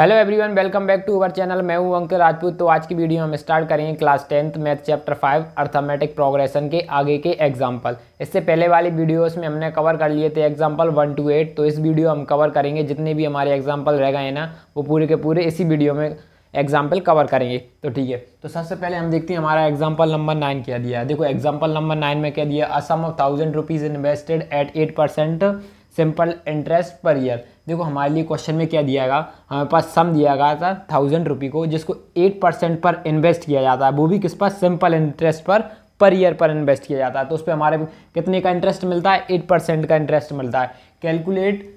hello everyone welcome back to our channel मैं हूं uncle Rajput तो आज की वीडियो हम स्टार्ट करेंगे class tenth math chapter five arithmetic progression के आगे के एग्जांपल इससे पहले वाली वीडियोस में हमने कवर कर लिए थे एग्जांपल वन टू एट तो इस वीडियो हम कवर करेंगे जितने भी हमारे एग्जाम्पल रह गए हैं ना वो पूरे के पूरे इसी वीडियो में एग्जाम्पल कवर करेंगे तो ठीक है तो सबसे पहले हम देखते हैं हमारा एग्जाम्पल नंबर नाइन क्या दिया है देखो एग्जाम्पल नंबर नाइन में क्या दिया a sum of thousand rupees invested at eight percent simple interest per year देखो हमारे लिए क्वेश्चन में क्या दिया गया हमारे पास सम दिया गया था थाउजेंड रुपी को जिसको एट परसेंट पर इन्वेस्ट किया जाता है वो भी किस पर सिंपल इंटरेस्ट पर पर ईयर पर इन्वेस्ट किया जाता है तो उस पर हमारे कितने का इंटरेस्ट मिलता है एट परसेंट का इंटरेस्ट मिलता है calculate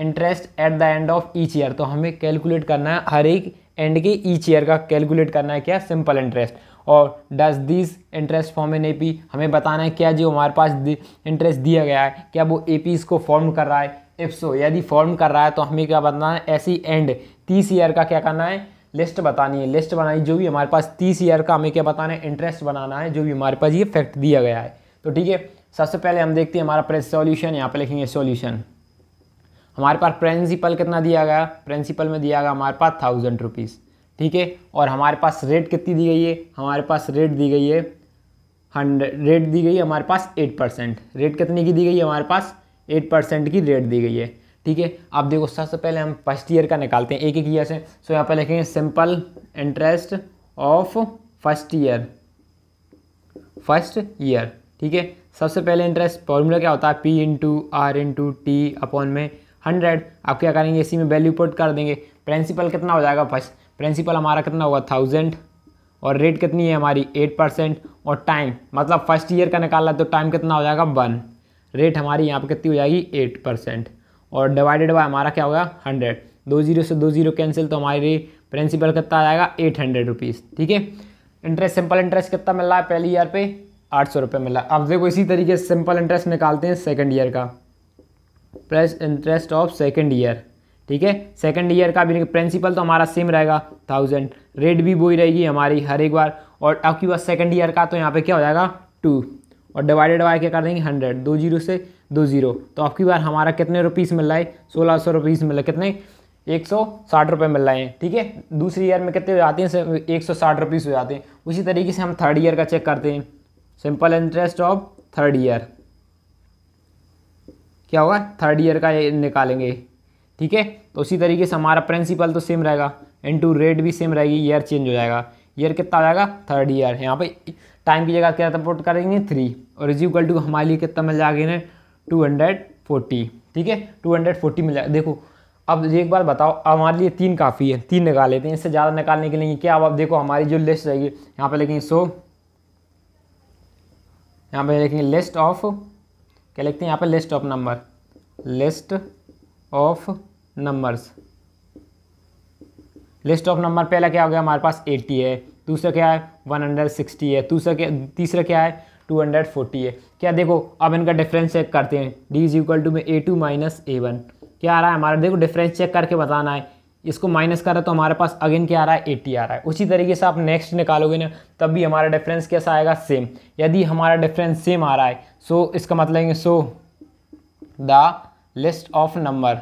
interest at the end of each year तो हमें कैलकुलेट करना है हर एक एंड के ईच ईयर का कैलकुलेट करना है क्या सिंपल इंटरेस्ट और does this interest form an A P हमें बताना है क्या जो हमारे पास इंटरेस्ट दिया गया है क्या वो ए पी इसको फॉर्म कर रहा है सो यदि फॉर्म कर रहा है तो हमें क्या बताना है ऐसी एंड तीस ईयर का क्या करना है लिस्ट बतानी है लिस्ट बनानी जो भी हमारे पास तीस ईयर का हमें क्या बताना है इंटरेस्ट बनाना है जो भी हमारे पास ये फैक्ट दिया गया है तो ठीक है सबसे पहले हम देखते हैं हमारा प्रेस सॉल्यूशन यहाँ पे लिखेंगे सॉल्यूशन हमारे पास प्रिंसिपल कितना दिया गया प्रिंसिपल में दिया गया हमारे पास थाउजेंड रुपीज़ ठीक है और हमारे पास रेट कितनी दी गई है हमारे पास रेट दी गई है हंड्रेड रेट दी गई है हमारे पास एट परसेंट रेट कितने की दी गई है हमारे पास एट परसेंट की रेट दी गई है ठीक है आप देखो सबसे पहले हम फर्स्ट ईयर का निकालते हैं एक एक ईयर से सो यहाँ पर लिखेंगे simple interest of first year first year ठीक है सबसे पहले इंटरेस्ट फॉर्मूला क्या होता है P into R into T upon में हंड्रेड आप क्या करेंगे इसी में वैल्यू पुट कर देंगे प्रिंसिपल कितना हो जाएगा फर्स्ट प्रिंसिपल हमारा कितना होगा थाउजेंड और रेट कितनी है हमारी एट परसेंट और टाइम मतलब फर्स्ट ईयर का निकाला तो टाइम कितना हो जाएगा वन रेट हमारी यहाँ पर कितनी हो जाएगी एट परसेंट और डिवाइडेड बाय हमारा क्या होगा हंड्रेड दो जीरो से दो जीरो कैंसिल तो हमारी प्रिंसिपल कितना आ जाएगा एट हंड्रेड रुपीज़ ठीक है इंटरेस्ट सिंपल इंटरेस्ट कितना मिल रहा है पहली ईयर पे आठ सौ रुपये मिल रहा है अब देखो इसी तरीके से सिंपल इंटरेस्ट निकालते हैं सेकेंड ईयर का plus interest of second year ठीक है सेकेंड ईयर का भी प्रिंसिपल तो हमारा सेम रहेगा थाउजेंड रेट भी वही रहेगी हमारी हर एक बार और आपकी बात सेकेंड ईयर का तो यहाँ पे क्या हो जाएगा टू और डिवाइडेड बाय क्या कर देंगे हंड्रेड दो जीरो से दो जीरो तो आपकी बार हमारा कितने रुपीज़ मिल रहा है सोलह सौ रुपीज़ मिल रहा है कितने एक सौ साठ रुपये मिल रहे हैं ठीक है दूसरी ईयर में कितने हो जाते हैं एक सौ साठ रुपीज़ हो जाते हैं उसी तरीके से हम थर्ड ईयर का चेक करते हैं simple interest of third year क्या होगा थर्ड ईयर का निकालेंगे ठीक है तो उसी तरीके से हमारा प्रिंसिपल तो सेम रहेगा टू रेट भी सेम रहेगी ईयर चेंज हो जाएगा ईयर कितना आ जाएगा थर्ड ईयर यहाँ पे टाइम की जगह क्या सपोर्ट करेंगे थ्री और इज इक्वल टू हमारे लिए कितना मिल जाएगा टू हंड्रेड फोर्टी ठीक है टू हंड्रेड फोर्टी मिल जाएगा देखो अब ये एक बार बताओ अब हमारे लिए तीन काफ़ी है तीन निकाल लेते हैं इससे ज़्यादा निकालने के लिए क्या अब आप देखो हमारी जो लिस्ट रहेगी यहाँ पे लिखेंगे सो यहाँ पे लिखेंगे लिस्ट ऑफ क्या लिखते हैं यहाँ पे list of number list of numbers list of number पहला क्या हो गया हमारे पास 80 है दूसरा क्या है 160 है दूसरा क्या तीसरा क्या है 240 है क्या देखो अब इनका डिफरेंस चेक करते हैं डी इज इक्वल टू में A two minus A one क्या आ रहा है हमारा देखो डिफरेंस चेक करके बताना है इसको माइनस कर है तो हमारे पास अगेन क्या आ रहा है एटी आ रहा है उसी तरीके से आप नेक्स्ट निकालोगे ना तब भी हमारा डिफरेंस कैसा आएगा सेम यदि हमारा डिफरेंस सेम आ रहा है सो इसका मतलब so the list of number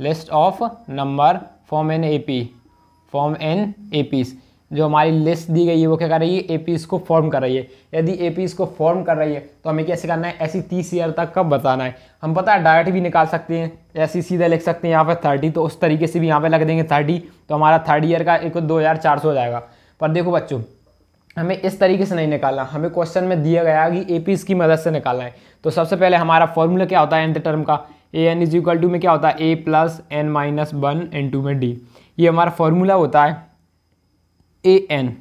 list of number form an A P form an A Ps जो हमारी लिस्ट दी गई है वो क्या कर रही है ए पीस को फॉर्म कर रही है यदि ए पीस को फॉर्म कर रही है तो हमें कैसे करना है ऐसी तीस ईयर तक कब बताना है हम पता है डायरेक्ट भी निकाल सकते हैं ऐसी सीधा लिख सकते हैं यहाँ पर थर्टी तो उस तरीके से भी यहाँ पर लग देंगे थर्टी तो हमारा थर्ड ईयर का एक दो हज़ार चार सौ हो जाएगा पर देखो बच्चों हमें इस तरीके से नहीं निकालना हमें क्वेश्चन में दिया गया कि ए की मदद से निकालना है तो सबसे पहले हमारा फॉर्मूला क्या होता है एंड टर्म का A N is equal to में क्या होता है ए plus N minus one into में डी ये हमारा फॉर्मूला होता है ए एन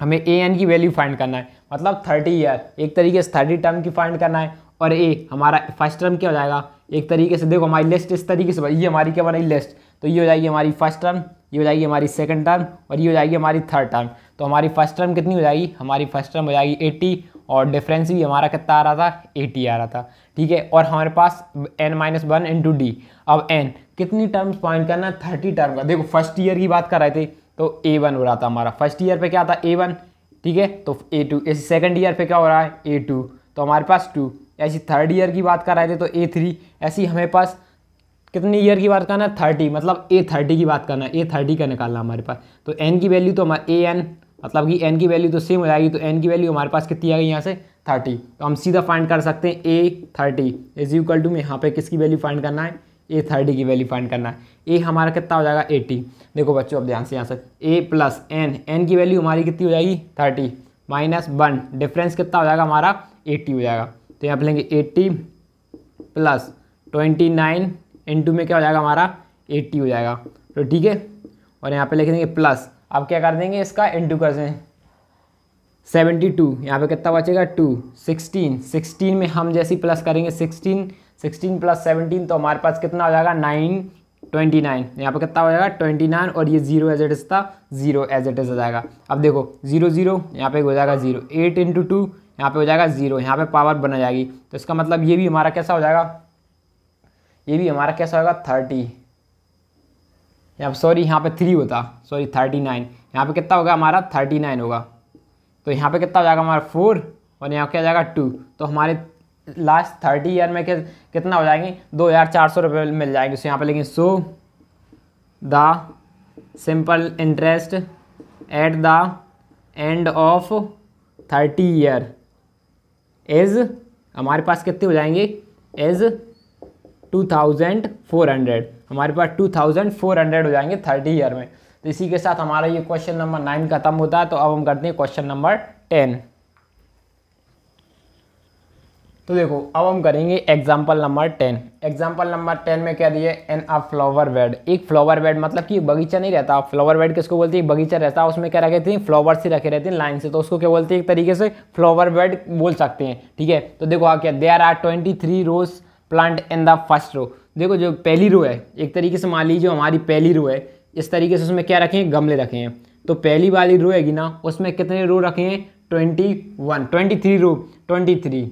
हमें ए एन की वैल्यू फाइंड करना है मतलब थर्टी ईयर एक तरीके से थर्टी टर्म की फाइंड करना है और ए हमारा फर्स्ट टर्म क्या हो जाएगा एक तरीके से देखो हमारी लिस्ट इस तरीके से ये हमारी क्या बनाई लिस्ट तो ये हो जाएगी हमारी फर्स्ट टर्म ये हो जाएगी हमारी सेकंड टर्म और ये हो जाएगी हमारी थर्ड टर्म तो हमारी फर्स्ट टर्म कितनी हो जाएगी हमारी फर्स्ट टर्म हो जाएगी 80 और डिफरेंस भी हमारा कितना आ रहा था एटी आ रहा था ठीक है और हमारे पास N minus one into D अब एन कितनी टर्म्स पॉइंट करना है थर्टी टर्म का देखो फर्स्ट ईयर की बात कर रहे थे तो ए वन हो रहा था हमारा फर्स्ट ईयर पे क्या था ए वन ठीक है तो ए टू ऐसे सेकेंड ईयर पे क्या हो रहा है ए टू तो हमारे पास टू ऐसी थर्ड ईयर की बात कर रहे थे तो ए थ्री ऐसी हमारे पास कितनी ईयर की बात करना है थर्टी मतलब ए थर्टी की बात करना है ए थर्टी का निकालना हमारे पास तो एन की वैल्यू तो हमारे ए एन मतलब कि एन की वैल्यू तो सेम हो जाएगी तो एन की वैल्यू हमारे पास कितनी आ गई यहाँ से थर्टी तो हम सीधा फाइंड कर सकते हैं A thirty is equal to में यहाँ पे किसकी वैल्यू फाइंड करना है ए थर्टी की वैल्यू फाइंड करना है ए हमारा कितना हो जाएगा एटी देखो बच्चों अब ध्यान से यहाँ से ए प्लस एन एन की वैल्यू हमारी कितनी हो जाएगी थर्टी माइनस वन डिफरेंस कितना हो जाएगा हमारा एट्टी हो जाएगा तो यहाँ पर लेंगे eighty plus twenty nine to में क्या हो जाएगा हमारा एट्टी हो जाएगा तो ठीक है और यहाँ पर लिख देंगे प्लस अब क्या कर देंगे इसका इंटू कर देंगे सेवेंटी टू यहाँ पर कितना बचेगा टू सिक्सटीन सिक्सटीन में हम जैसी प्लस करेंगे सिक्सटीन सिक्सटीन प्लस सेवनटीन तो हमारे पास कितना हो जाएगा नाइन ट्वेंटी नाइन यहाँ पर कितना हो जाएगा ट्वेंटी नाइन और ये जीरो एज एट इज था जीरो एज एट इज आ जाएगा अब देखो जीरो जीरो यहाँ पे हो जाएगा जीरो एट इंटू टू यहाँ पे हो जाएगा जीरो यहाँ पे पावर बना जाएगी तो इसका मतलब ये भी हमारा कैसा हो जाएगा ये भी हमारा कैसा होगा थर्टी यहाँ सॉरी यहाँ पे थ्री होता सॉरी थर्टी नाइन यहाँ पे कितना होगा हमारा थर्टी नाइन होगा तो यहाँ पे कितना हो जाएगा हमारा फोर और यहाँ क्या जाएगा टू तो हमारे लास्ट थर्टी ईयर में कितना हो जाएंगे दो हज़ार चार सौ रुपये मिल जाएंगे उस यहाँ पे लेकिन so the simple interest at the end of thirty year is हमारे पास कितने हो जाएंगे is two thousand four hundred हमारे पास टू थाउजेंड फोर हंड्रेड हो जाएंगे थर्टी ईयर में तो इसी के साथ हमारा ये क्वेश्चन नंबर नाइन खत्म होता है तो अब हम करते हैं क्वेश्चन नंबर टेन तो देखो अब हम करेंगे example number ten example number ten में क्या दिए एन अ फ्लावर बेड एक फ्लावर बेड मतलब कि बगीचा नहीं रहता फ्लावर बेड किसको बोलते हैं बगीचा रहता है उसमें क्या रखे थे फ्लावर्स ही रखे रहते हैं लाइन से तो उसको क्या बोलते हैं एक तरीके से फ्लावर बेड बोल सकते हैं ठीक है तो देखो आ क्या are are twenty three rose plant in the first row देखो जो पहली रो है एक तरीके से मान लीजिए हमारी पहली रो है इस तरीके से उसमें क्या रखें गमले रखे हैं तो पहली वाली रो हैगी ना उसमें कितने रो रखे हैं twenty one twenty three row twenty three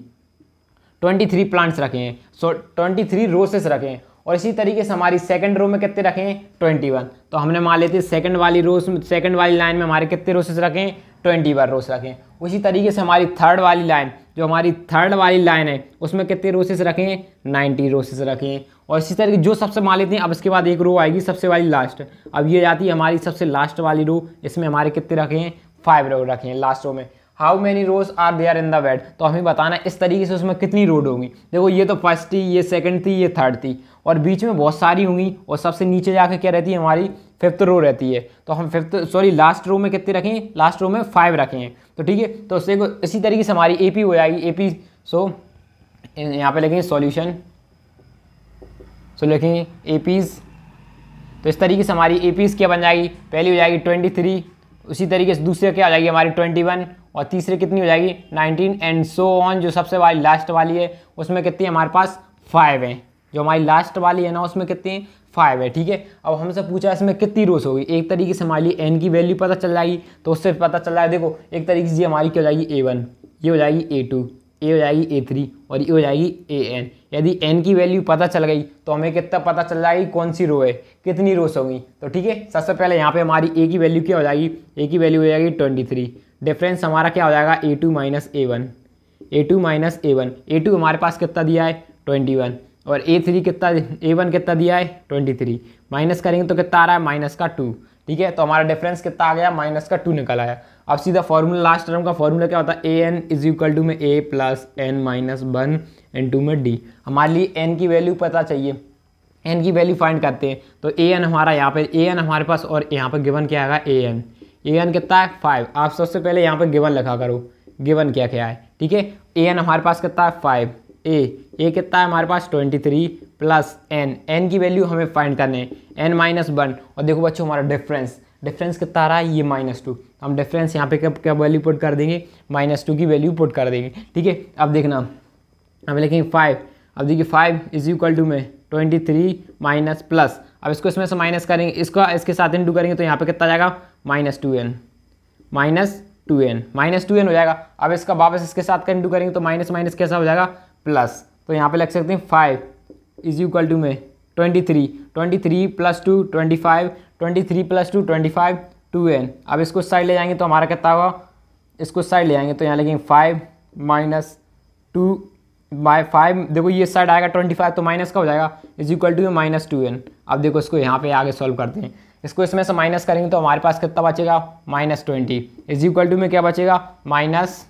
twenty three plants रखे हैं सो ट्वेंटी थ्री रोसेस रखें और इसी तरीके से हमारी सेकंड रो में कितने रखें ट्वेंटी वन तो हमने मान लेते सेकंड वाली रोस सेकंड वाली लाइन में हमारे कितने रोसेस रखें ट्वेंटी वन रोस रखें उसी तरीके से हमारी थर्ड वाली लाइन जो हमारी थर्ड वाली लाइन है उसमें कितने रोसेस रखें नाइन्टी रोसेस रखें और इसी तरह की जो सबसे मान लेते हैं अब इसके बाद एक रो आएगी सबसे वाली लास्ट अब ये जाती है हमारी सबसे लास्ट वाली रो इसमें हमारे कितने रखे हैं फाइव रो रखे हैं लास्ट रो में how many rose are they are in the bed तो हमें बताना इस तरीके से उसमें कितनी रोड होंगी देखो ये तो फर्स्ट थी ये सेकंड थी ये थर्ड थी और बीच में बहुत सारी होंगी और सबसे नीचे जाकर क्या रहती है हमारी फिफ्थ रो रहती है तो हम फिफ्थ सॉरी लास्ट रो में कितने रखें लास्ट रो में फाइव रखें तो ठीक है तो उससे इसी तरीके से हमारी ए हो जाएगी ए सो यहाँ पर लिखेंगे सोल्यूशन सो लिखेंगे ए पीज़ तो इस तरीके से हमारी ए पीज़ क्या बन जाएगी पहली हो जाएगी ट्वेंटी थ्री उसी तरीके से दूसरे क्या हो जाएगी हमारी ट्वेंटी वन और तीसरे कितनी हो जाएगी नाइनटीन एंड सो ऑन जो सबसे वाली लास्ट वाली है उसमें कितनी हमारे पास फाइव हैं जो हमारी लास्ट वाली है ना उसमें कितनी फाइव है ठीक है अब हमसे पूछा इसमें कितनी रोज होगी एक तरीके से हमारे लिए एन की वैल्यू पता चल जाएगी तो उससे पता चल जाएगा देखो एक तरीके से ये हमारी क्या हो जाएगी ए वन ये हो जाएगी ए टू ये हो जाएगी ए थ्री और ये हो जाएगी ए एन यदि एन की वैल्यू पता चल गई तो हमें कितना पता चल जाएगी कौन सी रो है कितनी रोस होगी तो ठीक है सबसे पहले यहाँ पे हमारी ए की वैल्यू क्या हो जाएगी ए की वैल्यू हो जाएगी ट्वेंटी थ्री डिफरेंस हमारा क्या हो जाएगा A two minus A one A two minus A one A two हमारे पास कितना दिया है ट्वेंटी वन और ए थ्री कितना ए वन कितना दिया है ट्वेंटी थ्री माइनस करेंगे तो कितना आ रहा है माइनस का टू ठीक है तो हमारा डिफरेंस कितना आ गया माइनस का टू निकल आया अब सीधा फॉर्मूला लास्ट टर्म का फॉर्मूला क्या होता है A N is equal to में A plus N minus one into में डी हमारे लिए एन की वैल्यू पता चाहिए एन की वैल्यू फाइंड करते हैं तो ए एन हमारा यहाँ पे ए एन हमारे पास और यहाँ पे गिवन क्या आएगा ए एन ए एन कितना है फाइव आप सबसे पहले यहाँ पे गिवन लिखा करो गिवन क्या क्या है ठीक है ए एन हमारे पास कितना है फाइव ए ए कितना है हमारे पास twenty three plus N N की वैल्यू हमें फाइंड करने है एन माइनस वन और देखो बच्चों हमारा डिफरेंस डिफरेंस कितना आ रहा है ये माइनस टू तो हम डिफरेंस यहाँ पे क्या क्या वैल्यू पुट कर देंगे माइनस टू की वैल्यू पुट कर देंगे ठीक है अब देखना अब लिखेंगे फाइव अब देखिए फाइव इज इक्वल टू में ट्वेंटी थ्री माइनस प्लस अब इसको इसमें से माइनस करेंगे इसको इसके साथ इंटू करेंगे तो यहाँ पे कितना जाएगा minus two N minus two N minus two N हो जाएगा अब इसका वापस इसके साथ का इंटू करेंगे तो माइनस माइनस कैसा हो जाएगा प्लस तो यहाँ पे लिख सकते हैं फाइव इज इक्वल टू में twenty three twenty three plus two twenty five twenty three plus two twenty five two N अब इसको साइड ले जाएंगे तो हमारा कितना होगा इसको साइड ले जाएंगे तो यहाँ लिखेंगे five minus two by five देखो ये साइड आएगा ट्वेंटी फाइव तो माइनस का हो जाएगा is equal to minus two N अब देखो इसको यहाँ पे आगे सॉल्व करते हैं इसको इसमें से माइनस करेंगे तो हमारे पास कितना बचेगा minus twenty is equal to में क्या बचेगा माइनस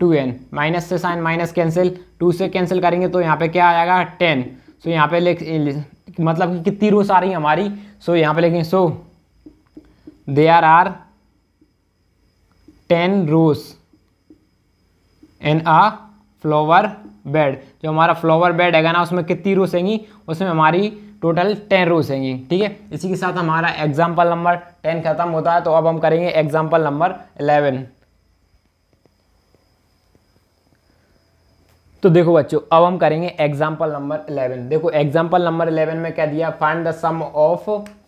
टू एन माइनस से साइन माइनस कैंसिल टू से कैंसिल करेंगे तो यहाँ पे क्या आ जाएगा टेन सो यहाँ पे मतलब कि कितनी रोस आ रही है हमारी सो यहाँ पे लेकिन so they are are ten rows an a flower bed जो हमारा फ्लावर बेड है ना उसमें कितनी रोज हैंगी उसमें हमारी टोटल टेन रोज हैंगी ठीक है इसी के साथ हमारा एग्जाम्पल नंबर टेन खत्म होता है तो अब हम करेंगे एग्जाम्पल नंबर इलेवन तो देखो बच्चों अब हम करेंगे एग्जाम्पल नंबर इलेवन देखो एग्जाम्पल नंबर इलेवन में क्या दिया find the sum of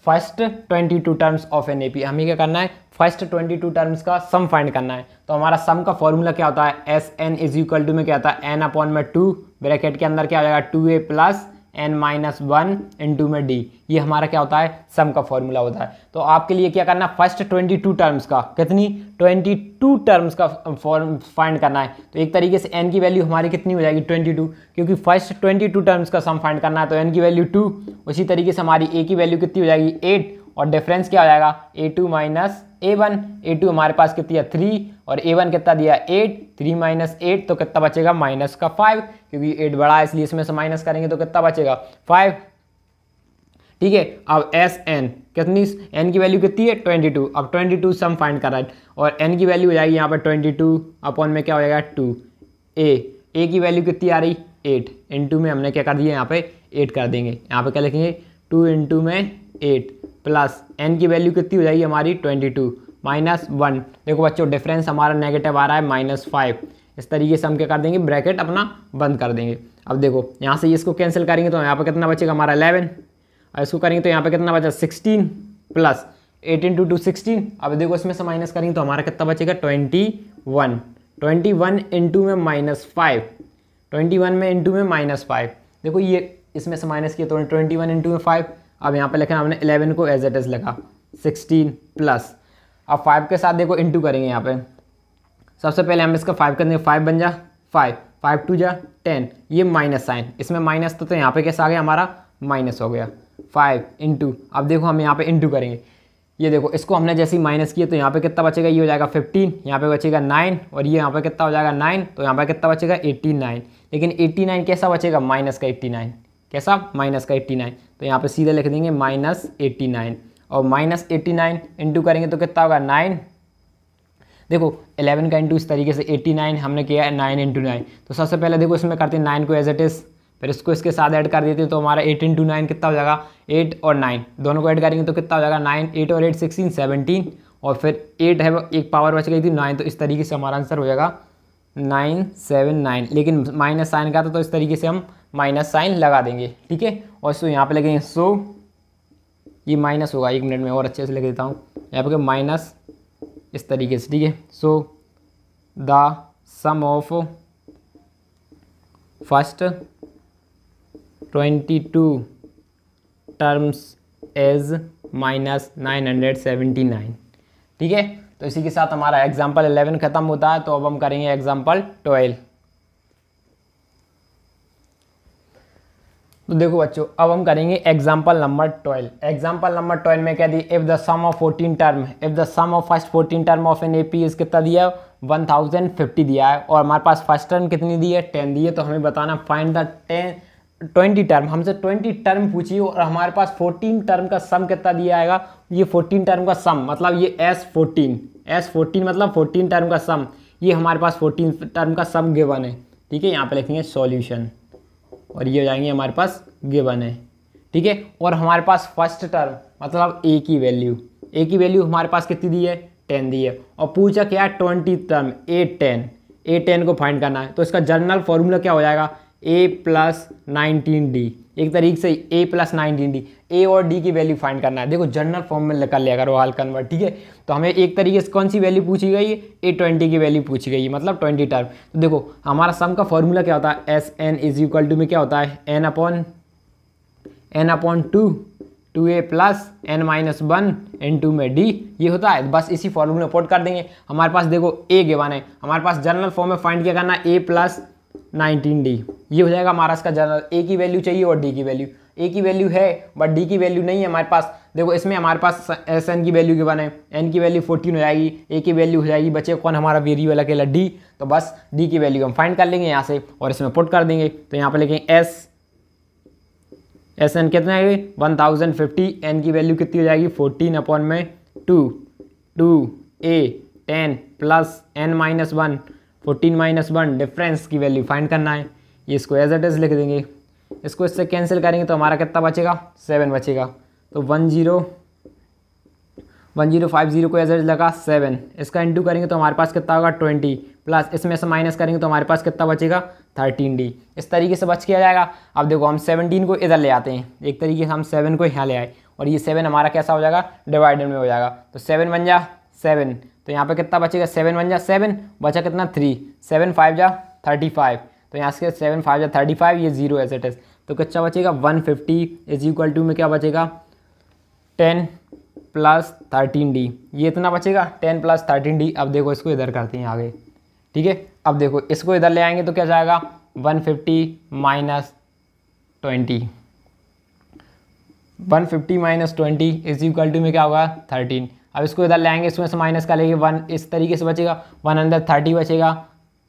first twenty two terms of an A P हमें क्या करना है फर्स्ट 22 टर्म्स का सम फाइंड करना है तो हमारा सम का फॉर्मूला क्या होता है S N is equal to में क्या होता है एन अपॉन में टू ब्रैकेट के अंदर क्या हो जाएगा two A plus N minus one to में डी ये हमारा क्या होता है सम का फॉर्मूला होता है तो आपके लिए क्या करना फर्स्ट ट्वेंटी टू टर्म्स का कितनी ट्वेंटी टू टर्म्स का फॉर्म फाइंड करना है तो एक तरीके से एन की वैल्यू हमारी कितनी हो जाएगी ट्वेंटी टू क्योंकि फर्स्ट ट्वेंटी टू टर्म्स का सम फाइंड करना है तो एन की वैल्यू टू उसी तरीके से हमारी ए की वैल्यू कितनी हो जाएगी एट और डिफरेंस क्या हो जाएगा A two minus A one A two हमारे पास कितनी है थ्री और ए वन कितना दिया एट थ्री माइनस एट तो कितना बचेगा माइनस का फाइव क्योंकि एट बड़ा है इसलिए इसमें से माइनस करेंगे तो कितना बचेगा फाइव ठीक है अब एस एन कितनी एन की वैल्यू कितनी है ट्वेंटी टू अब ट्वेंटी टू सम फाइंड कर रहा है और एन की वैल्यू हो जाएगी यहाँ पर ट्वेंटी टू अपॉन में क्या हो जाएगा टू ए ए की वैल्यू कितनी आ रही एट टू में हमने क्या कर दिया यहाँ पे एट कर देंगे यहाँ पे क्या लिखेंगे टू इंटू में एट प्लस एन की वैल्यू कितनी हो जाएगी हमारी ट्वेंटी टू माइनस वन देखो बच्चों डिफरेंस हमारा नेगेटिव आ रहा है माइनस फाइव इस तरीके से हम क्या कर देंगे ब्रैकेट अपना बंद कर देंगे अब देखो यहाँ से इसको कैंसिल करेंगे तो यहाँ पर कितना बचेगा हमारा अलेवन और इसको करेंगे तो यहाँ पर कितना बचा sixteen plus eighteen two two sixteen अब देखो इसमें से माइनस करेंगे तो हमारा कितना बचेगा twenty one twenty one into में माइनस फाइव ट्वेंटी वन में इंटू में माइनस फाइव देखो ये इसमें से माइनस किया तो ट्वेंटी वन इंटू में फाइव अब यहाँ पे लिखना हमने इलेवन को एज एट एज लिखा सिक्सटीन प्लस अब फाइव के साथ देखो इंटू करेंगे यहाँ पे सबसे पहले हम इसका फाइव कर देंगे फाइव बन जा फाइव फाइव टू जा टेन ये माइनस साइन इसमें माइनस था तो, तो यहाँ पे कैसा आ गया हमारा माइनस हो गया फाइव इंटू अब देखो हम यहाँ पे इंटू करेंगे ये देखो इसको हमने जैसे ही माइनस किया तो यहाँ पे कितना बचेगा ये हो जाएगा फिफ्टीन यहाँ पे बचेगा नाइन और ये यहाँ पे कितना हो जाएगा नाइन तो यहाँ पे कितना बचेगा एट्टी नाइन लेकिन एट्टी नाइन कैसा बचेगा माइनस का एट्टी नाइन कैसा माइनस का 89 तो यहाँ पे सीधे लिख देंगे माइनस एट्टी और माइनस एट्टी इंटू करेंगे तो कितना होगा नाइन देखो 11 का इंटू इस तरीके से 89 हमने किया है नाइन इंटू नाइन तो सबसे पहले देखो इसमें करते हैं नाइन को एज इट इज़ फिर इसको इसके साथ ऐड कर देते हैं तो हमारा एट इंटू नाइन कितना हो जाएगा एट और नाइन दोनों को ऐड करेंगे तो कितना हो जाएगा नाइन एट और एट सिक्सटीन सेवनटीन और फिर एट है एक पावर बच गई थी नाइन तो इस तरीके से हमारा आंसर हो जाएगा नाइन सेवन नाइन लेकिन माइनस साइन का था तो इस तरीके से हम माइनस साइन लगा देंगे ठीक है और सो यहाँ पे लगेंगे सो ये माइनस होगा एक मिनट में और अच्छे से लिख देता हूँ यहाँ पे माइनस इस तरीके से ठीक है so the sum of first twenty two terms as minus nine hundred seventy nine ठीक है तो इसी के साथ हमारा एग्जाम्पल एलेवन ख़त्म होता है तो अब हम करेंगे एग्जाम्पल ट्वेल्व तो देखो बच्चों अब हम करेंगे example number twelve example number twelve में क्या दी if the sum of fourteen term if the sum of first fourteen term of an A P is कितना दिया है वन थाउजेंड फिफ्टी दिया है और हमारे पास फर्स्ट टर्म कितनी दी है टेन दी है तो हमें बताना find the ten twenty term हमसे ट्वेंटी टर्म पूछिए और हमारे पास फोर्टीन टर्म का सम कितना दिया आएगा ये फोर्टीन टर्म का सम मतलब ये एस फोर्टीन एस फोर्टीन मतलब फोर्टीन टर्म का सम ये हमारे पास फोर्टीन टर्म का सम गिवन है ठीक है यहाँ पे लिखेंगे सॉल्यूशन और ये हो जाएंगे हमारे पास गिवन है ठीक है और हमारे पास फर्स्ट टर्म मतलब ए की वैल्यू ए की वैल्यू हमारे पास कितनी दी है टेन दी है और पूछा क्या twenty term A ten A ten को फाइंड करना है तो इसका जनरल फॉर्मूला क्या हो जाएगा ए प्लस नाइनटीन डी एक तरीके से A plus nineteen D A और डी की वैल्यू फाइंड करना है देखो जनरल फॉर्म में कर लिया करो हाल कन्वर्ट ठीक है तो हमें एक तरीके से कौन सी वैल्यू पूछी गई है ए ट्वेंटी की वैल्यू पूछी गई है मतलब ट्वेंटी टर्म तो देखो हमारा सम का फॉर्मूला क्या होता है S N is equal to में क्या होता है N upon N upon two two ए plus N minus one into में डी ये होता है बस इसी फॉर्मूला में पोर्ट कर देंगे हमारे पास देखो ए गेवान है हमारे पास जनरल फॉर्म में फाइंड क्या करना ए प्लस नाइनटीन डी ये हो जाएगा हमारा इसका जनरल ए की वैल्यू चाहिए और डी की वैल्यू ए की वैल्यू है बट डी की वैल्यू नहीं है हमारे पास देखो इसमें हमारे पास एस एन की वैल्यू के है एन की वैल्यू फोर्टीन हो जाएगी ए की वैल्यू हो जाएगी बचे कौन हमारा वेरिएबल अकेला डी तो बस डी की वैल्यू हम फाइंड कर लेंगे यहाँ से और इसमें पुट कर देंगे तो यहाँ पर लिखेंगे एस एस एन कितना आएगी वन थाउजेंड फिफ्टी एन की वैल्यू कितनी हो जाएगी फोर्टीन अपॉन में two two A ten plus N minus one fourteen minus one difference की वैल्यू फाइंड करना है ये इसको एज एट एज लिख देंगे इसको इससे कैंसिल करेंगे तो हमारा कितना बचेगा सेवन बचेगा तो one zero one zero five zero को एज एज लगा सेवन इसका इंटू करेंगे तो हमारे पास कितना होगा ट्वेंटी प्लस इसमें से माइनस करेंगे तो हमारे पास कितना बचेगा थर्टीन डी इस तरीके से बच किया जाएगा अब देखो हम सेवनटीन को इधर ले आते हैं एक तरीके से हम सेवन को यहाँ ले आए और ये सेवन हमारा कैसा हो जाएगा डिवाइडेड में हो जाएगा तो सेवन बन जा सेवन तो यहाँ पे कितना बचेगा सेवन वन जा सेवन बचा कितना थ्री सेवन फाइव जा थर्टी फाइव तो यहाँ से सेवन फाइव जा थर्टी फाइव ये जीरो एज इट इज़ तो कच्चा बचेगा one fifty is equal to में क्या बचेगा टेन प्लस थर्टीन डी ये इतना बचेगा टेन प्लस थर्टीन डी अब देखो इसको इधर करते हैं आगे ठीक है अब देखो इसको इधर ले आएंगे तो क्या जाएगा one fifty minus twenty one fifty minus twenty is equal to में क्या होगा थर्टीन अब इसको इधर लाएंगे इसमें से माइनस का लेंगे वन इस तरीके से बचेगा वन अंदर थर्टी बचेगा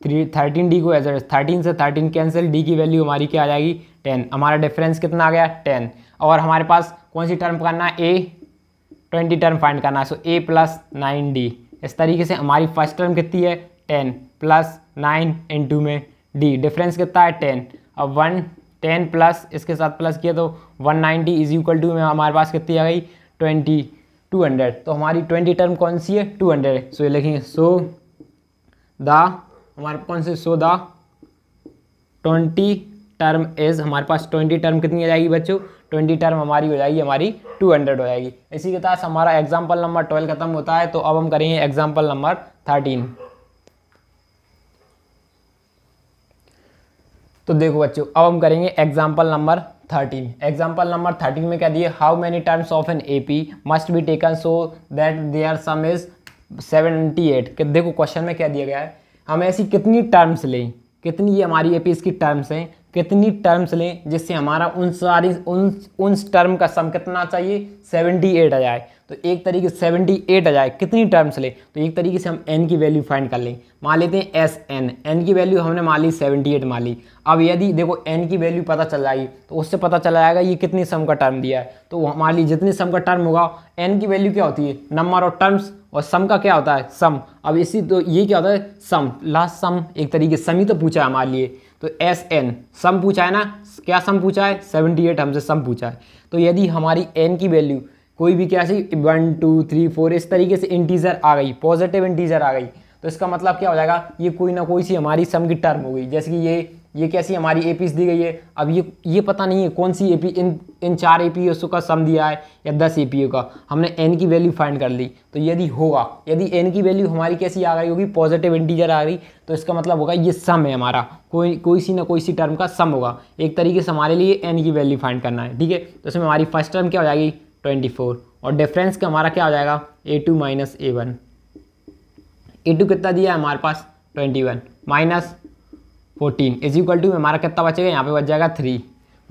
थ्री थर्टीन डी को एज थर्टीन से थर्टीन कैंसिल डी की वैल्यू हमारी क्या आ जाएगी टेन हमारा डिफरेंस कितना आ गया टेन और हमारे पास कौन सी टर्म करना है ए ट्वेंटी टर्म फाइंड करना है so A plus nine D इस तरीके से हमारी फर्स्ट टर्म कितनी है टेन प्लस नाइन इंटू में डी डिफरेंस कितना है टेन अब वन टेन प्लस इसके साथ प्लस किया तो one ninety is equal to में हमारे पास कितनी आ गई ट्वेंटी टू हंड्रेड तो हमारी ट्वेंटी टर्म कौन सी है टू हंड्रेड सो ये लिखेंगे सो द हमारे कौन से so the twenty term is हमारे पास ट्वेंटी टर्म कितनी हो जाएगी बच्चों ट्वेंटी टर्म हमारी हो जाएगी हमारी टू हंड्रेड हो जाएगी इसी के साथ हमारा एग्जाम्पल नंबर ट्वेल्व खत्म होता है तो अब हम करेंगे एग्जाम्पल नंबर थर्टीन तो देखो बच्चों अब हम करेंगे example number thirteen example number thirteen में क्या दिए how many terms of an A P must be taken so that their sum is seventy eight देखो क्वेश्चन में क्या दिया गया है हम ऐसी कितनी टर्म्स लें कितनी ये हमारी ए पी इसकी टर्म्स हैं कितनी टर्म्स लें जिससे हमारा उन सारी उन उन टर्म का सम कितना चाहिए सेवेंटी एट आ जाए तो एक तरीके से सेवेंटी एट आ जाए कितनी टर्म्स ले तो एक तरीके से हम एन की वैल्यू फाइंड कर लें मान लेते हैं एस एन एन की वैल्यू हमने मान ली सेवेंटी एट मान ली अब यदि देखो एन की वैल्यू पता चल जाएगी तो उससे पता चला जाएगा ये कितनी सम का टर्म दिया है तो मान ली जितनी सम का टर्म होगा एन की वैल्यू क्या होती है नंबर और टर्म्स और सम का क्या होता है सम अब इसी तो ये क्या होता है सम लास्ट सम एक तरीके सम ही तो पूछा है हमारे लिए तो एस एन सम पूछा है ना क्या सम पूछा है सेवेंटी एट हमसे सम पूछा है तो यदि हमारी एन की वैल्यू कोई भी क्या सी वन टू थ्री फोर इस तरीके से इंटीजर आ गई पॉजिटिव इंटीजर आ गई तो इसका मतलब क्या हो जाएगा ये कोई ना कोई सी हमारी सम की टर्म हो गई जैसे कि ये ये कैसी हमारी ए दी गई है अब ये ये पता नहीं है कौन सी ए पी इन इन चार ए पी का सम दिया है या दस ए पी का हमने एन की वैल्यू फाइंड कर ली तो यदि होगा यदि एन की वैल्यू हमारी कैसी आ गई होगी पॉजिटिव इंटीजर आ गई तो इसका मतलब होगा ये सम है हमारा कोई कोई सी ना कोई सी टर्म का सम होगा एक तरीके से हमारे लिए एन की वैल्यू फाइंड करना है ठीक है तो इसमें हमारी फर्स्ट टर्म क्या हो जाएगी ट्वेंटी फोर और डिफरेंस का हमारा क्या हो जाएगा A two minus A one A two कितना दिया है हमारे पास twenty one minus fourteen is equal to हमारा कितना बचेगा यहाँ पे बच जाएगा थ्री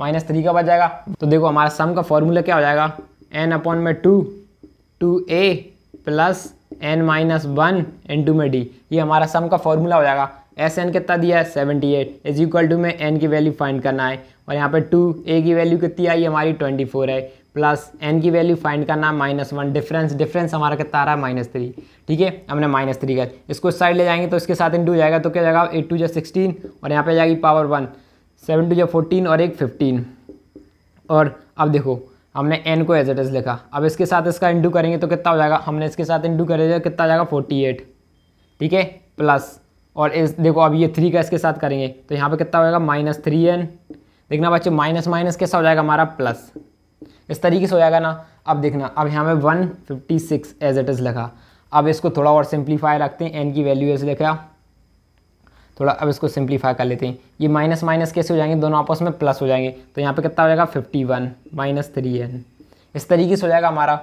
माइनस थ्री का बच जाएगा तो देखो हमारा सम का फॉर्मूला क्या हो जाएगा एन अपॉन में टू टू ए plus N minus one into में डी ये हमारा सम का फॉर्मूला हो जाएगा एस एन कितना दिया है seventy eight is equal to में एन की वैल्यू फाइंड करना है और यहाँ पे टू ए की वैल्यू कितनी आई हमारी ट्वेंटी फोर है प्लस एन की वैल्यू फाइंड करना माइनस वन डिफरेंस डिफरेंस हमारा कितना आ रहा है माइनस थ्री ठीक है हमने माइनस थ्री का इसको इस साइड ले जाएंगे तो इसके साथ इंटू जाएगा तो क्या जाएगा एट टू जो सिक्सटीन और यहाँ पे जाएगी पावर वन सेवन टू जो फोर्टीन और एक फिफ्टीन और अब देखो हमने एन को एज एट एज लिखा अब इसके साथ इसका इंटू करेंगे तो कितना हो जाएगा हमने इसके साथ इंटू करेंगे तो कितना जाएगा फोर्टी एट ठीक है प्लस और इस देखो अब ये थ्री का इसके साथ करेंगे तो यहाँ पर कितना हो जाएगा माइनस थ्री एन देखना बच्चे माइनस माइनस कैसा हो जाएगा हमारा प्लस इस तरीके से हो जाएगा ना अब देखना अब यहाँ पे 156 एज इट इज़ लिखा अब इसको थोड़ा और सिंप्लीफाई रखते हैं एन की वैल्यू ऐसे देखा थोड़ा अब इसको सिंप्लीफाई कर लेते हैं ये माइनस माइनस कैसे हो जाएंगे दोनों आपस में प्लस हो जाएंगे तो यहाँ पे कितना हो जाएगा 51 वन माइनस थ्री एन इस तरीके से हो जाएगा हमारा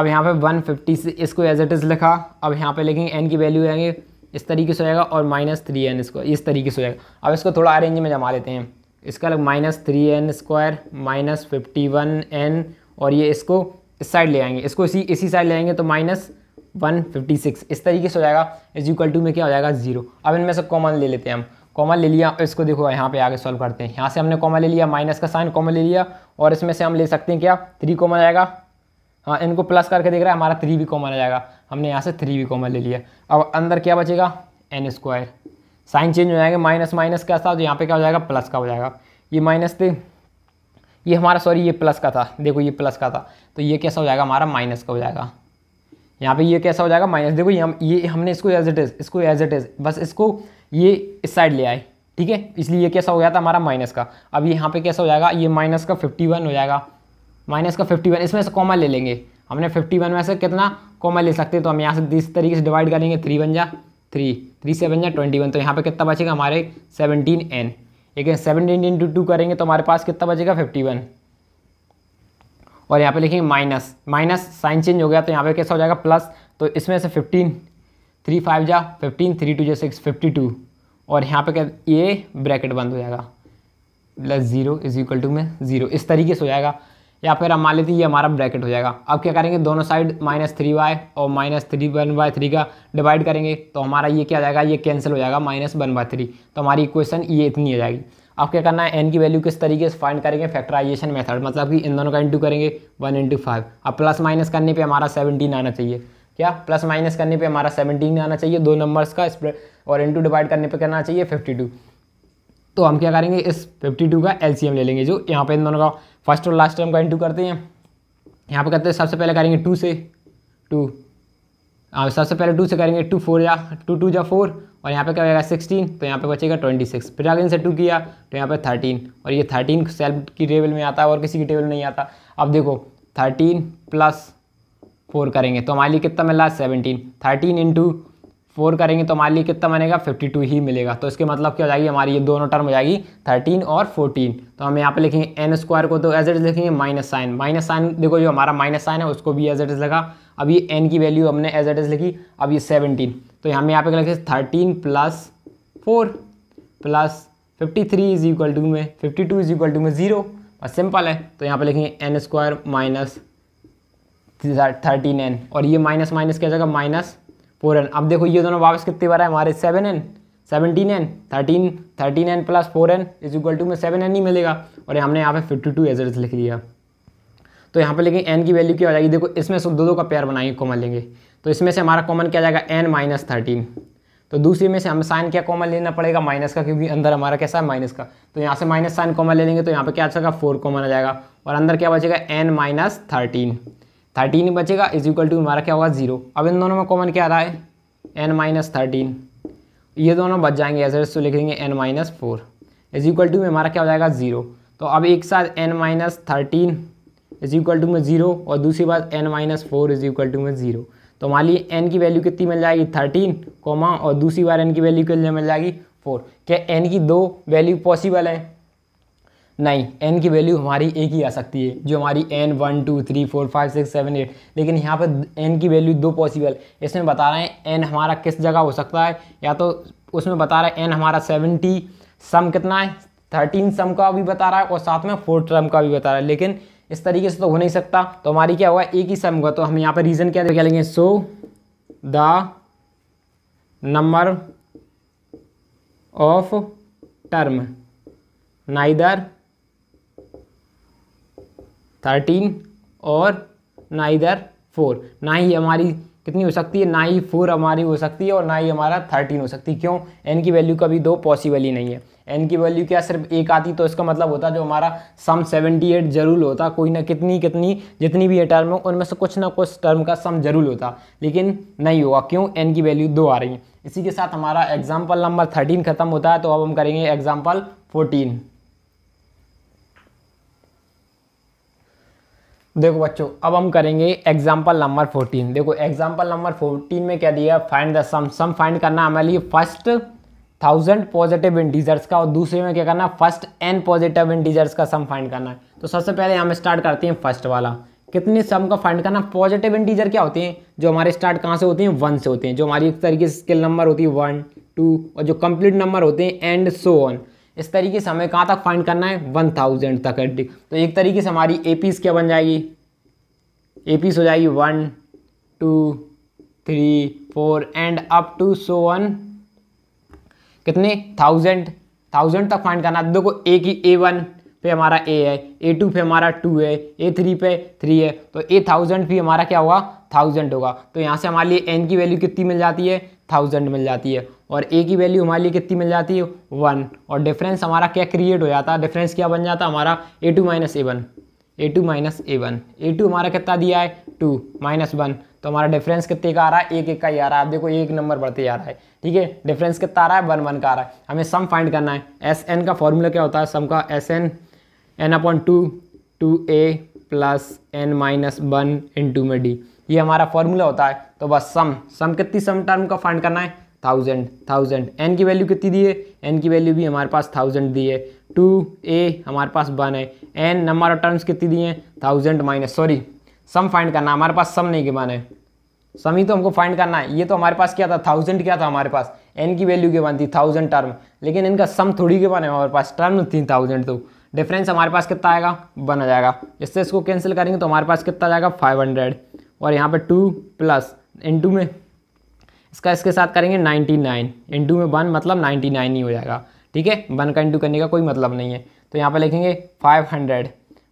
अब यहाँ पे फिफ्टी से इसको एज इट इज़ लिखा अब यहाँ पे लिखेंगे एन की वैल्यू आएंगे इस तरीके से हो जाएगा और माइनस थ्री एन इसको इस तरीके से हो जाएगा अब इसको थोड़ा अरेंज में जमा लेते हैं इसका अलग minus three N square minus fifty one N और ये इसको इस साइड ले आएंगे इसको इसी इसी साइड ले आएंगे तो माइनस वन फिफ्टी सिक्स इस तरीके से हो जाएगा इज इक्वल टू में क्या हो जाएगा जीरो अब इनमें से कॉमन ले लेते हैं हम कॉमन ले लिया इसको देखो यहाँ पे आगे सॉल्व करते हैं यहाँ से हमने कॉमन ले लिया माइनस का साइन कॉमन ले लिया और इसमें से हम ले सकते हैं क्या थ्री कॉमन आएगा हाँ इनको प्लस करके देख रहा है हमारा थ्री भी कॉमन आ जाएगा हमने यहाँ से थ्री भी कॉमन ले लिया अब अंदर क्या बचेगा एन स्क्वायर साइन चेंज हो जाएगा माइनस माइनस का था तो यहाँ पे क्या हो जाएगा प्लस का हो जाएगा ये माइनस थे ये हमारा सॉरी ये प्लस का था देखो ये प्लस का था तो ये कैसा हो जाएगा हमारा माइनस का हो जाएगा यहाँ पे ये कैसा हो जाएगा माइनस देखो ये हम ये हमने इसको एज इट इज़ इसको एज इट इज़ बस इसको ये इस साइड ले आए ठीक है इसलिए ये कैसा हो गया था हमारा माइनस का अब यहाँ पे कैसा हो जाएगा ये माइनस का फिफ्टी वन हो जाएगा माइनस का फिफ्टी वन इसमें से कॉमा ले लेंगे हमने फिफ्टी वन में से कितना कॉमा ले सकते हैं तो हम यहाँ से इस तरीके से डिवाइड करेंगे थ्री वन जा थ्री थ्री सेवन या ट्वेंटी वन तो यहाँ पे कितना बचेगा हमारे सेवनटीन एन लेकिन सेवनटीन इंटू टू करेंगे तो हमारे पास कितना बचेगा फिफ्टी वन और यहाँ पे लिखेंगे माइनस माइनस साइन चेंज हो गया तो यहाँ पे कैसा हो जाएगा प्लस तो इसमें से फिफ्टीन थ्री फाइव जा फिफ्टीन थ्री टू जो सिक्स फिफ्टी टू और यहाँ पे क्या ये ब्रैकेट बंद हो जाएगा plus zero is equal to में ज़ीरो इस तरीके से हो जाएगा या फिर हम मान लेते हैं ये हमारा ब्रैकेट हो जाएगा अब क्या करेंगे दोनों साइड माइनस थ्री वाई और minus three one by three का डिवाइड करेंगे तो हमारा ये क्या जाएगा ये कैंसिल हो जाएगा माइनस वन बाय थ्री तो हमारी इक्वेशन ये इतनी हो जाएगी अब क्या करना है एन की वैल्यू किस तरीके से फाइंड करेंगे फैक्टराइजेशन मेथड मतलब कि इन दोनों का इंटू करेंगे वन इंटू फाइव अब प्लस माइनस करने पर हमारा सेवनटीन आना चाहिए क्या प्लस माइनस करने पर हमारा सेवनटीन आना चाहिए दो नंबर्स का स्प्रेड और इंटू डिवाइड करने पर करना चाहिए फिफ्टी टू तो हम क्या करेंगे इस 52 का एल ले लेंगे जो यहाँ पे इन दोनों का फर्स्ट और लास्ट टर्म का इंटू करते हैं यहाँ पे करते हैं सबसे पहले करेंगे टू से टू हाँ सबसे पहले टू से करेंगे टू फोर या टू टू या फोर और यहाँ पे क्या होगा सिक्सटीन तो यहाँ पे बचेगा ट्वेंटी सिक्स फिर आगे इनसे टू किया तो यहाँ पे थर्टीन और ये थर्टीन सेल्फ की टेबल में आता है और किसी की टेबल में नहीं आता अब देखो थर्टीन प्लस फोर करेंगे तो हमारे लिए कितना मिला सेवनटीन थर्टीन इंटू फोर करेंगे तो हमारे लिए कितना बनेगा फिफ्टी टू ही मिलेगा तो इसके मतलब क्या हो जाएगी हमारी ये दोनों टर्म हो जाएगी थर्टीन और फोर्टीन तो हम यहाँ पे लिखेंगे एन स्क्वायर को तो एज एट लिखेंगे माइनस साइन माइनस साइन देखो जो हमारा माइनस साइन है उसको भी एज एट लगा अब ये एन की वैल्यू हमने एज एट लिखी अब ये सेवनटीन तो हम यहाँ पे लिखे thirteen plus four plus fifty three is equal to में fifty two is equal to में ज़ीरो बस सिंपल है तो यहाँ पे लिखेंगे N square minus thirteen N और ये माइनस माइनस क्या जाएगा माइनस फोर एन अब देखो ये दोनों वापस कितनी बार है हमारे seven N seventeen N thirteen thirteen N plus four N is equal to में सेवन एन ही मिलेगा और हमने यहाँ पे फिफ्टी टू एजर्स लिख लिया तो यहाँ पे लेकिन एन की वैल्यू क्या हो जाएगी देखो इसमें से दो दो का पेयर बनाएंगे कॉमन लेंगे तो इसमें से हमारा कॉमन क्या जाएगा एन माइनस थर्टीन तो दूसरी में से हमें साइन क्या कॉमन लेना पड़ेगा माइनस का क्योंकि अंदर हमारा कैसा है माइनस का तो यहाँ से माइनस साइन कॉमन ले लेंगे तो यहाँ पर क्या आ जाएगा फोर कॉमन आ जाएगा और अंदर क्या बचेगा एन माइनस थर्टीन थर्टीन बचेगा इज इक्वल टू हमारा क्या होगा जीरो अब इन दोनों में कॉमन क्या रहा है एन माइनस थर्टीन ये दोनों बच जाएंगे एज तो लिख देंगे N minus four is equal to में हमारा क्या हो जाएगा जीरो तो अब एक साथ N minus thirteen is equal to में जीरो और दूसरी बात N minus four is equal to में जीरो तो मान ली एन की वैल्यू कितनी मिल जाएगी थर्टीन कॉमा और दूसरी बार एन की वैल्यू कितनी मिल जाएगी फोर क्या एन की दो वैल्यू पॉसिबल है नहीं एन की वैल्यू हमारी एक ही आ सकती है जो हमारी N one two three four five six seven eight लेकिन यहाँ पर एन की वैल्यू दो पॉसिबल इसमें बता रहे हैं एन हमारा किस जगह हो सकता है या तो उसमें बता रहा है एन हमारा सेवेंटी सम कितना है थर्टीन सम का भी बता रहा है और साथ में फोर सम का भी बता रहा है लेकिन इस तरीके से तो हो नहीं सकता तो हमारी क्या हुआ एक ही सम का तो हम यहाँ पर रीज़न क्या देखा लेंगे so the number of term neither thirteen और ना इधर फोर ना ही हमारी कितनी हो सकती है ना ही फोर हमारी हो सकती है और ना ही हमारा थर्टीन हो सकती है क्यों एन की वैल्यू कभी दो पॉसिबल ही नहीं है एन की वैल्यू क्या सिर्फ एक आती तो इसका मतलब होता जो हमारा सम सेवेंटी एट जरूर होता कोई ना कितनी कितनी जितनी भी है टर्म है उनमें से कुछ ना कुछ टर्म का सम जरूर होता लेकिन नहीं होगा क्यों एन की वैल्यू दो आ रही है इसी के साथ हमारा एग्जाम्पल नंबर थर्टीन खत्म होता है तो अब हम करेंगे एग्जाम्पल फोर्टीन देखो बच्चों अब हम करेंगे एग्जाम्पल नंबर फोर्टीन देखो एग्जाम्पल नंबर फोर्टीन में क्या दिया find the sum sum find करना हमारे लिए फर्स्ट थाउजेंड पॉजिटिव इंटीजर्स का और दूसरे में क्या करना फर्स्ट एन पॉजिटिव इंटीजर्स का सम फाइंड करना है तो सबसे पहले हम स्टार्ट करते हैं फर्स्ट वाला कितने सम का फाइंड करना पॉजिटिव इंटीजर क्या होते हैं जो हमारे स्टार्ट कहाँ से होते हैं वन से होते हैं जो हमारी एक तरीके से स्किल नंबर होती है वन टू और जो कंप्लीट नंबर होते हैं एंड सो ऑन इस तरीके से हमें कहाँ तक फाइंड करना है वन थाउजेंड तक तो एक तरीके से हमारी ए पीस क्या बन जाएगी ए पीस हो जाएगी one two three four and up to so one कितने थाउजेंड थाउजेंड तक फाइंड करना देखो ए की ए वन पे हमारा ए है ए टू पे हमारा टू है ए थ्री पे थ्री है तो ए थाउजेंड भी हमारा क्या होगा थाउजेंड होगा तो यहाँ से हमारे लिए एन की वैल्यू कितनी मिल जाती है थाउजेंड मिल जाती है और ए की वैल्यू हमारे लिए कितनी मिल जाती है वन और डिफरेंस हमारा क्या क्रिएट हो जाता है डिफरेंस क्या बन जाता है हमारा A two minus A one A two minus A one A two हमारा कितना दिया है टू माइनस वन तो हमारा डिफरेंस कितने का आ रहा है एक एक का ही आ रहा है आप देखो एक नंबर बढ़ते जा रहा है ठीक है डिफरेंस कितना आ रहा है वन वन का आ रहा है हमें सम फाइंड करना है एस एन का फॉर्मूला क्या होता है सम का S N N upon two two ए plus N minus one into में डी ये हमारा फॉर्मूला होता है तो बस सम सम कितनी सम टर्म का फाइंड करना है थाउजेंड थाउजेंड एन की वैल्यू कितनी दी है एन की वैल्यू भी हमारे पास थाउजेंड दी है टू ए हमारे पास वन है एन नंबर ऑफ टर्म्स कितनी दिए हैं thousand minus sorry sum find करना हमारे पास सम नहीं के बन है सम ही तो हमको फाइंड करना है ये तो हमारे पास क्या था थाउजेंड क्या था हमारे पास एन की वैल्यू के बन थी थाउजेंड टर्म लेकिन इनका सम थोड़ी के बन है हमारे पास टर्म थी थाउजेंड तो डिफरेंस हमारे पास कितना आएगा वन आ जाएगा इससे इसको कैंसिल करेंगे तो हमारे पास कितना आ जाएगा फाइव हंड्रेड और यहाँ पर टू प्लस इन टू में इसका इसके साथ करेंगे 99 नाइन इंटू में वन मतलब 99 ही हो जाएगा ठीक है वन का इंटू करने का कोई मतलब नहीं है तो यहाँ पर लिखेंगे 500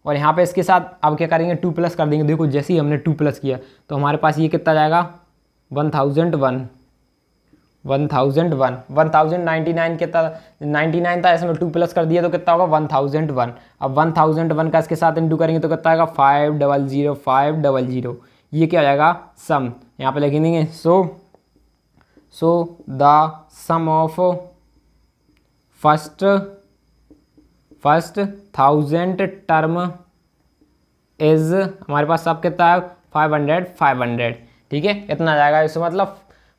और यहाँ पे इसके साथ अब क्या करेंगे टू प्लस कर देंगे देखो जैसे ही हमने टू प्लस किया तो हमारे पास ये कितना जाएगा one thousand one one thousand one one thousand ninety nine कितना नाइन्टी नाइन था इसमें टू प्लस कर दिया तो कितना होगा वन थाउजेंड वन अब वन थाउजेंड वन का इसके साथ इंटू करेंगे तो कितना आएगा five double zero five double zero ये क्या हो जाएगा सम यहाँ पे लिखेंगे so so, so the sum of first first thousand term is हमारे पास सब कितना है फाइव हंड्रेड फाइव हंड्रेड ठीक है इतना आ जाएगा इसमें मतलब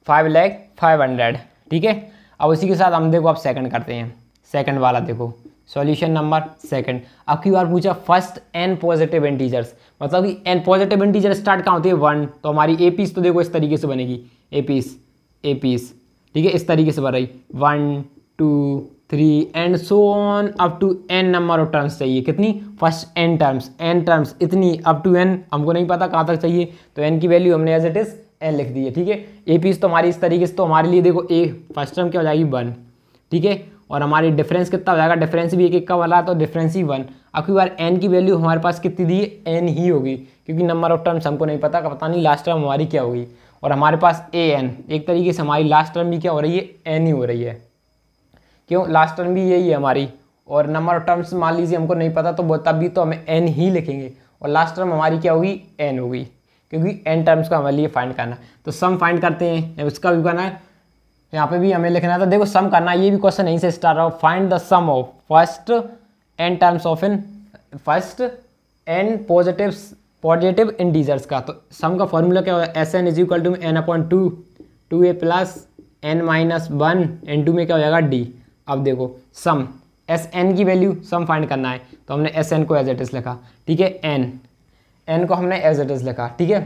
फाइव लैख फाइव हंड्रेड ठीक है अब उसी के साथ हम देखो आप सेकंड करते हैं सेकंड वाला देखो सॉल्यूशन नंबर सेकंड अब की बार पूछा फर्स्ट एन पॉजिटिव इंटीजर्स मतलब कि एन पॉजिटिव इंटीजर स्टार्ट कहाँ होती है वन तो हमारी ए पीस तो देखो इस तरीके से बनेगी ए पीस ए पीस ठीक है इस तरीके से रही one two three and so on up to N number of terms चाहिए कितनी first N terms N terms इतनी अप टू एन हमको नहीं पता कहाँ तक चाहिए तो एन की वैल्यू हमने एज इट इज़ एन लिख दी है ठीक है ए पीस तो हमारी इस तरीके से तो हमारे लिए देखो ए फर्स्ट टर्म क्या हो जाएगी वन ठीक है और हमारी डिफरेंस कितना हो जाएगा डिफरेंस भी एक एक का वाला तो डिफरेंस ही वन अब बार एन की वैल्यू हमारे पास कितनी दी है एन ही होगी क्योंकि नंबर ऑफ टर्म्स हमको नहीं पता पता नहीं लास्ट टर्म हमारी क्या होगी और हमारे पास ए एन एक तरीके से हमारी लास्ट टर्म भी क्या हो रही है एन ही हो रही है क्यों लास्ट टर्म भी यही है हमारी और नंबर ऑफ टर्म्स मान लीजिए हमको नहीं पता तो तब भी तो हमें एन ही लिखेंगे और लास्ट टर्म हमारी क्या होगी एन होगी क्योंकि एन टर्म्स का हमारे लिए फाइंड करना तो सम फाइंड करते हैं उसका भी करना है यहाँ पे भी हमें लिखना था तो देखो सम करना ये भी क्वेश्चन यहीं से स्टार्ट हो find the sum of first N terms of in first N positive positive integers का तो सम का फॉर्मूला क्या होगा S N is equal to N upon two two A plus N minus one into में क्या हो जाएगा D अब देखो सम एस एन की वैल्यू सम फाइंड करना है तो हमने एस एन को एज एट इज लिखा ठीक है एन एन को हमने एज एट इज लिखा ठीक है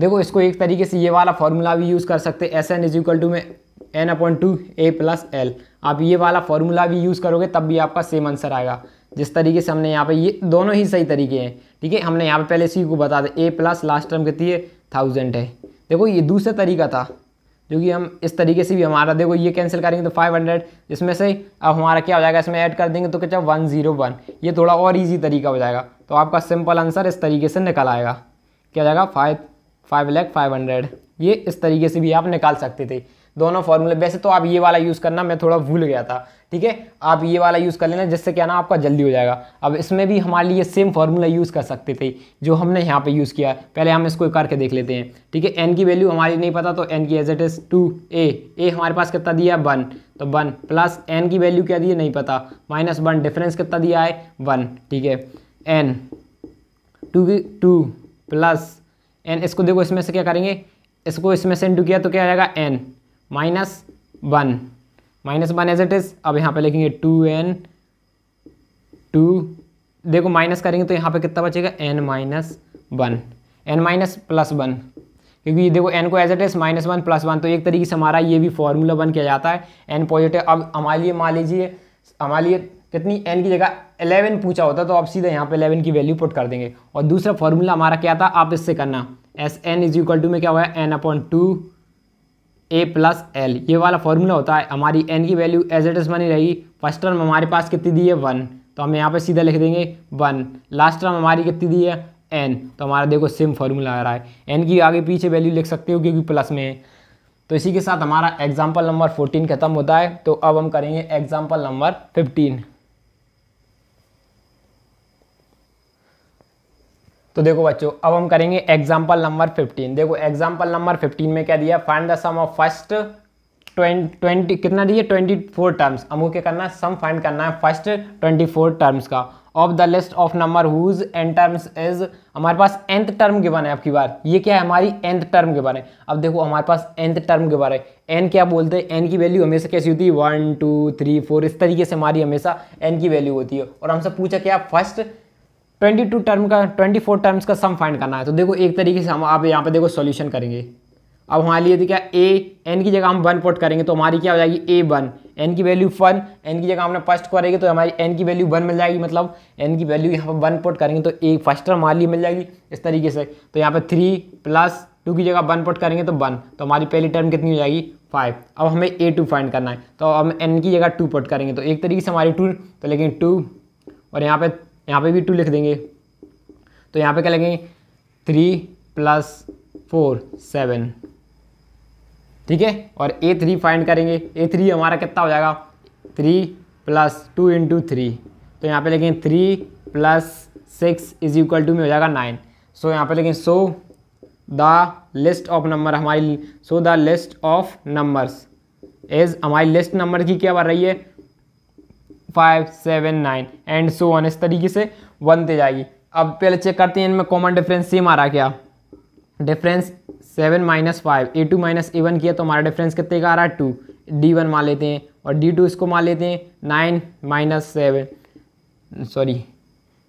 देखो इसको एक तरीके से ये वाला फॉर्मूला भी यूज़ कर सकते S N is equal to में एन अपॉन टू ए प्लस एल आप ये वाला फॉर्मूला भी यूज़ करोगे तब भी आपका सेम आंसर आएगा जिस तरीके से हमने यहाँ पे ये दोनों ही सही तरीके हैं ठीक है हमने यहाँ पे पहले सी को बता दें ए प्लस लास्ट टर्म कितनी है थाउजेंड है देखो ये दूसरा तरीका था जो कि हम इस तरीके से भी हमारा देखो ये कैंसिल करेंगे तो फाइव हंड्रेड इसमें से अब हमारा क्या हो जाएगा इसमें ऐड कर देंगे तो क्या वन जीरो वन ये थोड़ा और ईजी तरीका हो जाएगा तो आपका सिंपल आंसर इस तरीके से निकल आएगा क्या हो जाएगा five five lakh five hundred ये इस तरीके से भी आप निकाल सकते थे दोनों फार्मूले वैसे तो आप ये वाला यूज़ करना मैं थोड़ा भूल गया था ठीक है आप ये वाला यूज़ कर लेना जिससे क्या ना आपका जल्दी हो जाएगा अब इसमें भी हमारे लिए सेम फार्मूला यूज़ कर सकते थे जो हमने यहाँ पे यूज़ किया पहले हम इसको करके देख लेते हैं ठीक है एन की वैल्यू हमारी नहीं पता तो एन की as it is two A A हमारे पास कितना दिया है वन तो वन प्लस एन की वैल्यू क्या दी है नहीं पता माइनस वन डिफरेंस कितना दिया है वन ठीक है एन टू की टू प्लस एन इसको देखो इसमें से क्या करेंगे इसको इसमें से इंटू किया तो क्या जाएगा n minus one minus one as it is अब यहाँ पे लिखेंगे टू एन टू देखो माइनस करेंगे तो यहाँ पे कितना बचेगा N minus one n minus plus one क्योंकि ये देखो एन को as it is minus one plus one तो एक तरीके से हमारा ये भी फॉर्मूला बन किया जाता है एन पॉजिटिव अब हमारे लिए मान लीजिए हमारे लिए कितनी एन की जगह एलेवन पूछा होता तो आप सीधे यहाँ पर एलेवन की वैल्यू पुट कर देंगे और दूसरा फॉर्मूला हमारा क्या था आप इससे करना S N is equal to में क्या हुआ है एन अपॉन टू ए प्लस एल ये वाला फॉर्मूला होता है हमारी एन की वैल्यू एज एट एस बनी रहेगी फर्स्ट टर्म हमारे पास कितनी दी है वन तो हम यहाँ पे सीधा लिख देंगे वन लास्ट टर्म हमारी कितनी दी है एन तो हमारा देखो सेम फार्मूला आ रहा है एन की आगे पीछे वैल्यू लिख सकते हो क्योंकि प्लस में है तो इसी के साथ हमारा एग्जाम्पल नंबर फोर्टीन खत्म होता है तो अब हम करेंगे एग्जाम्पल नंबर फिफ्टीन तो देखो बच्चों अब हम करेंगे एग्जाम्पल नंबर फिफ्टीन देखो एग्जाम्पल नंबर फिफ्टीन में क्या दिया find the sum of first twenty कितना दिए ट्वेंटी फोर टर्म्स हमको क्या करना है सम फाइंड करना है फर्स्ट ट्वेंटी फोर टर्म्स का of the list of number whose n terms is हमारे पास एंथ टर्म के बने आपकी बार ये क्या है हमारी एंथ टर्म के है अब देखो हमारे पास एंथ टर्म के बारे एन क्या बोलते हैं एन की वैल्यू हमेशा कैसी होती है वन टू थ्री फोर इस तरीके से हमारी हमेशा एन की वैल्यू होती है और हमसे पूछा क्या फर्स्ट ट्वेंटी टू टर्म का ट्वेंटी फोर टर्म्स का सम फाइंड करना है तो देखो एक तरीके से हम आप यहाँ पे देखो सॉल्यूशन करेंगे अब हमारे लिए तो क्या ए एन की जगह हम वन पुट करेंगे तो हमारी क्या हो जाएगी ए वन एन की वैल्यू वन एन की जगह हमने फर्स्ट करेंगे तो हमारी एन की वैल्यू वन मिल जाएगी मतलब एन की वैल्यू यहाँ पर वन पुट करेंगे तो ए फर्स्ट टर्म हमारे लिए मिल जाएगी इस तरीके से तो यहाँ पर थ्री प्लस टू की जगह वन पुट करेंगे तो वन तो हमारी पहली टर्म कितनी हो जाएगी फाइव अब हमें ए टू फाइंड करना है तो हम एन की जगह टू पुट करेंगे तो एक तरीके से हमारी टू तो लेकिन टू और यहाँ पर यहाँ पे भी टू लिख देंगे तो यहाँ पे क्या लिखेंगे थ्री प्लस फोर सेवन ठीक है और ए थ्री फाइंड करेंगे ए थ्री हमारा कितना हो जाएगा three plus two into three तो यहाँ पे लिखेंगे three plus six is equal to में हो जाएगा नाइन सो so, यहाँ पे लिखेंगे so the list of number हमारी so the list of numbers is हमारी लिस्ट नंबर की क्या बढ़ रही है five seven nine and so on इस तरीके से बनते जाएगी अब पहले चेक करते हैं इनमें कॉमन डिफरेंस सेम आ रहा क्या difference seven minus five a two minus A one किया तो हमारा डिफरेंस कितने का आ रहा है टू डी वन मान लेते हैं और डी टू इसको मान लेते हैं नाइन माइनस सेवन सॉरी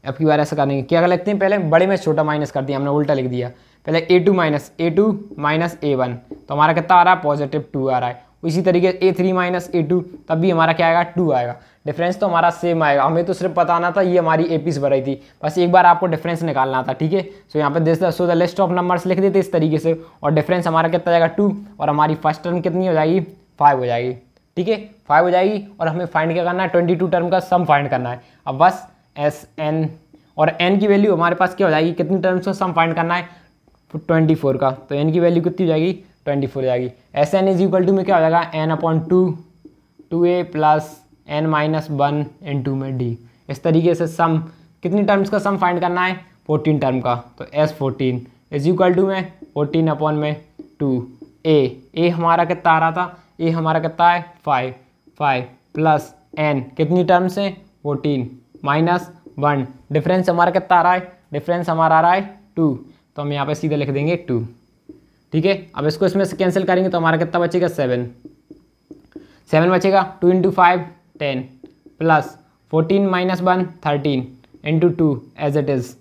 अब की बार ऐसा करेंगे क्या कर लगते हैं पहले बड़े में छोटा माइनस कर दिया हमने उल्टा लिख दिया पहले a two minus a two minus A one तो हमारा कितना आ रहा है पॉजिटिव टू आ रहा है उसी तरीके a three minus a two तब भी हमारा क्या आएगा टू आएगा डिफरेंस तो हमारा सेम आएगा हमें तो सिर्फ बताना था ये हमारी ए पीस भराई थी बस एक बार आपको डिफरेंस निकालना था ठीक है सो यहाँ पे this so the list of numbers लिख देते इस तरीके से और डिफरेंस हमारा कितना जाएगा टू और हमारी फर्स्ट टर्म कितनी हो जाएगी फाइव हो जाएगी ठीक है फाइव हो जाएगी और हमें फाइंड क्या करना है ट्वेंटी टू टर्म का सम फाइंड करना है अब बस एस एन और एन की वैल्यू हमारे पास क्या हो जाएगी कितनी टर्म्स का सम फाइंड करना है ट्वेंटी फोर का तो एन की वैल्यू कितनी हो जाएगी ट्वेंटी फोर हो जाएगी S N is equal to में क्या हो जाएगा एन अपॉन टू टू ए plus N minus one into में डी इस तरीके से सम कितनी टर्म्स का सम फाइंड करना है फोर्टीन टर्म का तो S fourteen is equal to में फोर्टीन अपॉन में टू ए ए हमारा कितना आ रहा था ए हमारा कितना है फाइव फाइव प्लस एन कितनी टर्म्स हैं फोर्टीन माइनस वन डिफरेंस हमारा कितना आ रहा है डिफरेंस हमारा आ रहा है टू तो हम यहाँ पे सीधे लिख देंगे टू ठीक है अब इसको इसमें से कैंसिल करेंगे तो हमारा कितना बचेगा सेवन सेवन बचेगा two into five ten plus fourteen minus one thirteen into two as it is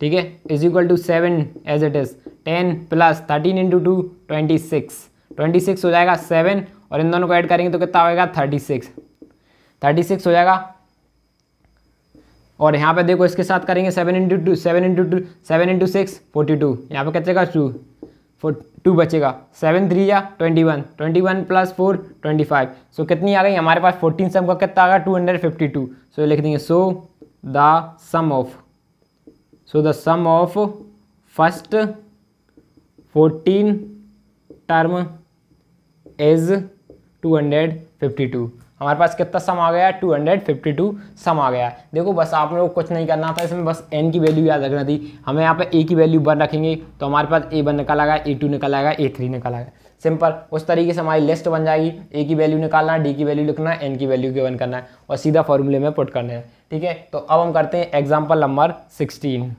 ठीक है is equal to seven as it is ten plus thirteen into two twenty six twenty six हो जाएगा seven और इन दोनों को add करेंगे तो कितना होएगा थर्टी सिक्स थर्टी सिक्स हो जाएगा और यहाँ पे देखो इसके साथ करेंगे seven into two seven into two seven into six forty two यहाँ पर कितने का टू फोर टू बचेगा सेवन थ्री या twenty one twenty one plus four twenty five so कितनी आ गई हमारे पास फोर्टीन सम का कितना आ गया two hundred fifty two so लिख देंगे so the sum of so the sum of first fourteen term is two hundred fifty two हमारे पास कितना सम आ गया 252 सम आ गया देखो बस आप लोग कुछ नहीं करना था इसमें बस एन की वैल्यू याद रखना थी हमें यहाँ पे ए की वैल्यू वन रखेंगे तो हमारे पास ए वन निकल आएगा ए टू निकल आएगा ए थ्री निकल आएगा सिंपल उस तरीके से हमारी लिस्ट बन जाएगी ए की वैल्यू निकालना डी की वैल्यू लिखना एन की वैल्यू की वन करना है और सीधा फॉर्मूले में पुट करना है ठीक है तो अब हम करते हैं एग्जाम्पल नंबर सिक्सटीन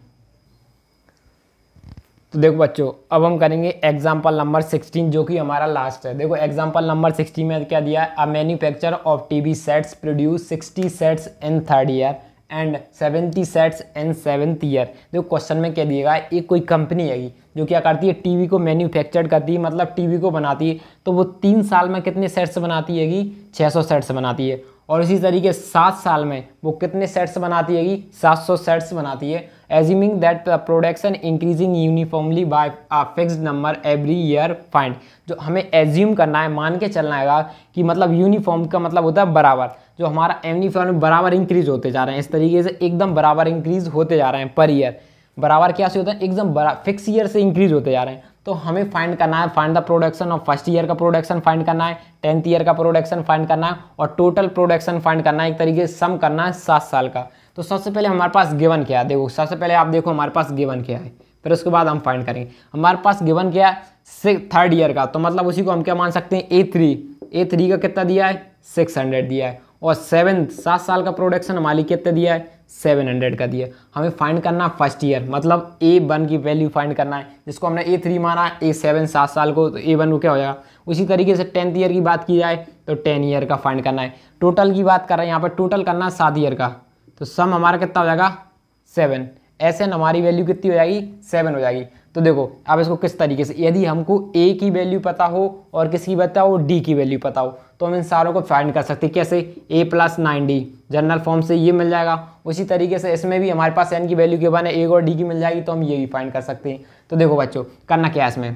तो देखो बच्चों अब हम करेंगे एग्जाम्पल नंबर 16 जो कि हमारा लास्ट है देखो एग्जाम्पल नंबर 16 में क्या दिया है a manufacture of TV sets produce 60 sets in third year and 70 sets in seventh year देखो क्वेश्चन में क्या दिएगा एक कोई कंपनी है जो क्या करती है टीवी को मैन्युफैक्चर करती है मतलब टीवी को बनाती है तो वो तीन साल में कितने सेट्स बनाती हैगी सौ सेट्स बनाती है और इसी तरीके सात साल में वो कितने सेट्स बनाती हैगी सौ सेट्स बनाती है assuming that production increasing uniformly by a fix number every year find जो हमें एज्यूम करना है मान के चलना है कि मतलब यूनिफॉर्म का मतलब होता है बराबर जो हमारा यूनिफॉर्म बराबर इंक्रीज होते जा रहे हैं इस तरीके से एकदम बराबर इंक्रीज होते जा रहे हैं पर ईयर बराबर क्या से होता है एकदम फिक्स ईयर से इंक्रीज होते जा रहे हैं तो हमें फाइंड करना है find the production of first year का प्रोडक्शन फाइंड करना है टेंथ ईयर का प्रोडक्शन फाइंड करना है और टोटल प्रोडक्शन फाइंड करना है एक तरीके से सम करना है सात साल का तो सबसे पहले हमारे पास गिवन क्या है देखो सबसे पहले आप देखो हमारे पास गिवन क्या है फिर उसके बाद हम फाइंड करेंगे हमारे पास गिवन क्या है सिक्स थर्ड ईयर का तो मतलब उसी को हम क्या मान सकते हैं ए थ्री ए थ्री का कितना दिया है सिक्स हंड्रेड दिया है और सेवन सात साल का प्रोडक्शन कितने दिया है सेवन हंड्रेड का दिया हमें फाइंड करना है फर्स्ट ईयर मतलब ए वन की वैल्यू फाइंड करना है जिसको हमने ए थ्री माना ए सेवन सात साल को तो ए वन को क्या हो जाएगा उसी तरीके से टेंथ ईयर की बात की जाए तो टेन ईयर का फाइंड करना है टोटल की बात कर रहे हैं यहाँ पर टोटल करना है सात ईयर का तो सम हमारा कितना हो जाएगा सेवन ऐसे हमारी वैल्यू कितनी हो जाएगी सेवन हो जाएगी तो देखो अब इसको किस तरीके से यदि हमको ए की वैल्यू पता हो और किसकी पता हो डी की वैल्यू पता हो तो हम इन सारों को फाइंड कर सकते हैं कैसे a plus nine d general form से ये मिल जाएगा उसी तरीके से इसमें भी हमारे पास एन की वैल्यू के बने ए और डी की मिल जाएगी तो हम ये भी फाइंड कर सकते हैं तो देखो बच्चों करना क्या है इसमें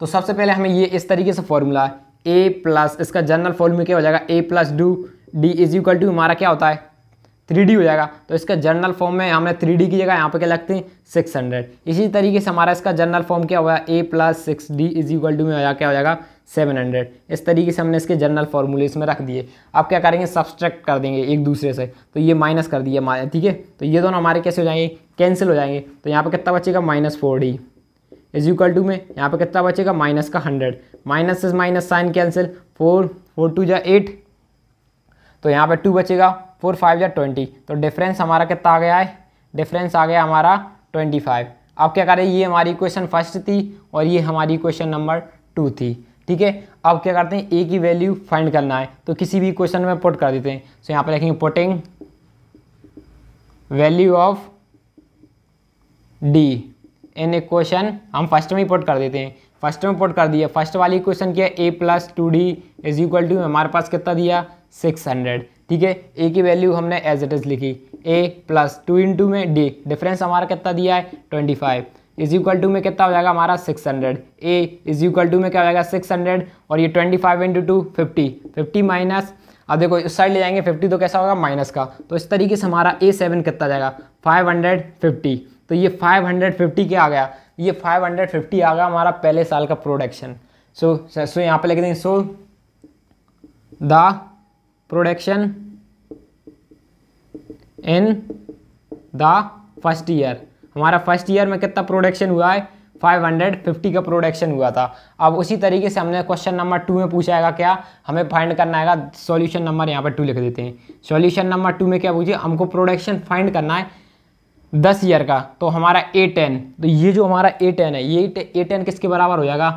तो सबसे पहले हमें ये इस तरीके से फॉर्मूला ए प्लस इसका जनरल फॉर्मूला क्या हो जाएगा a plus two d is equal to हमारा क्या होता है थ्री हो जाएगा तो इसका जर्नल फॉर्म में हमने थ्री की जगह यहाँ पे क्या लगते हैं सिक्स हंड्रेड इसी तरीके से हमारा इसका जर्नल फॉर्म क्या हुआ a plus six d is equal to में हो क्या हो जाएगा सेवन हंड्रेड इस तरीके से हमने इसके जर्नल फॉर्मूले इसमें रख दिए अब क्या करेंगे सब्सट्रैक्ट कर देंगे एक दूसरे से तो ये माइनस कर दिए ठीक है तो ये दोनों हमारे कैसे हो जाएंगे कैंसिल हो जाएंगे तो यहाँ पर कितना बचेगा minus four d is equal to में यहाँ पे कितना बचेगा माइनस का hundred minus is minus sign cancel four four two जो एट तो यहाँ पर टू बचेगा फोर फाइव या ट्वेंटी तो डिफरेंस हमारा कितना आ गया है डिफरेंस आ गया हमारा ट्वेंटी फाइव अब क्या करें ये हमारी क्वेश्चन फर्स्ट थी और ये हमारी क्वेश्चन नंबर टू थी ठीक है अब क्या करते हैं ए की वैल्यू फाइंड करना है तो किसी भी क्वेश्चन में पुट कर देते हैं सो यहाँ पर लिखेंगे putting value of d in a question हम फर्स्ट में ही पुट कर देते हैं फर्स्ट में पुट कर दिया फर्स्ट वाली क्वेश्चन क्या है ए plus two d is equal to हमारे पास कितना दिया सिक्स हंड्रेड ठीक है ए की वैल्यू हमने एज इट इज़ लिखी ए प्लस टू इंटू में डी डिफरेंस हमारा कितना दिया है twenty five is equal to में कितना हो जाएगा हमारा six hundred a is equal to में क्या हो जाएगा सिक्स हंड्रेड और ये twenty five into two fifty fifty minus अब देखो इस साइड ले जाएंगे फिफ्टी तो कैसा होगा माइनस का तो इस तरीके से हमारा ए सेवन कितना जाएगा फाइव हंड्रेड फिफ्टी तो ये फाइव हंड्रेड फिफ्टी क्या आ गया ये फाइव हंड्रेड फिफ्टी आ गया हमारा पहले साल का प्रोडक्शन सो सो यहाँ पे लिख देंगे so the production in the first year हमारा फर्स्ट ईयर में कितना प्रोडक्शन हुआ है 550 का प्रोडक्शन हुआ था अब उसी तरीके से हमने क्वेश्चन नंबर टू में पूछा है क्या हमें फाइंड करना है सॉल्यूशन नंबर यहाँ पर टू लिख देते हैं सॉल्यूशन नंबर टू में क्या पूछिए हमको प्रोडक्शन फाइंड करना है दस ईयर का तो हमारा ए टेन तो ये जो हमारा ए टेन है ये ए टेन किसके बराबर हो जाएगा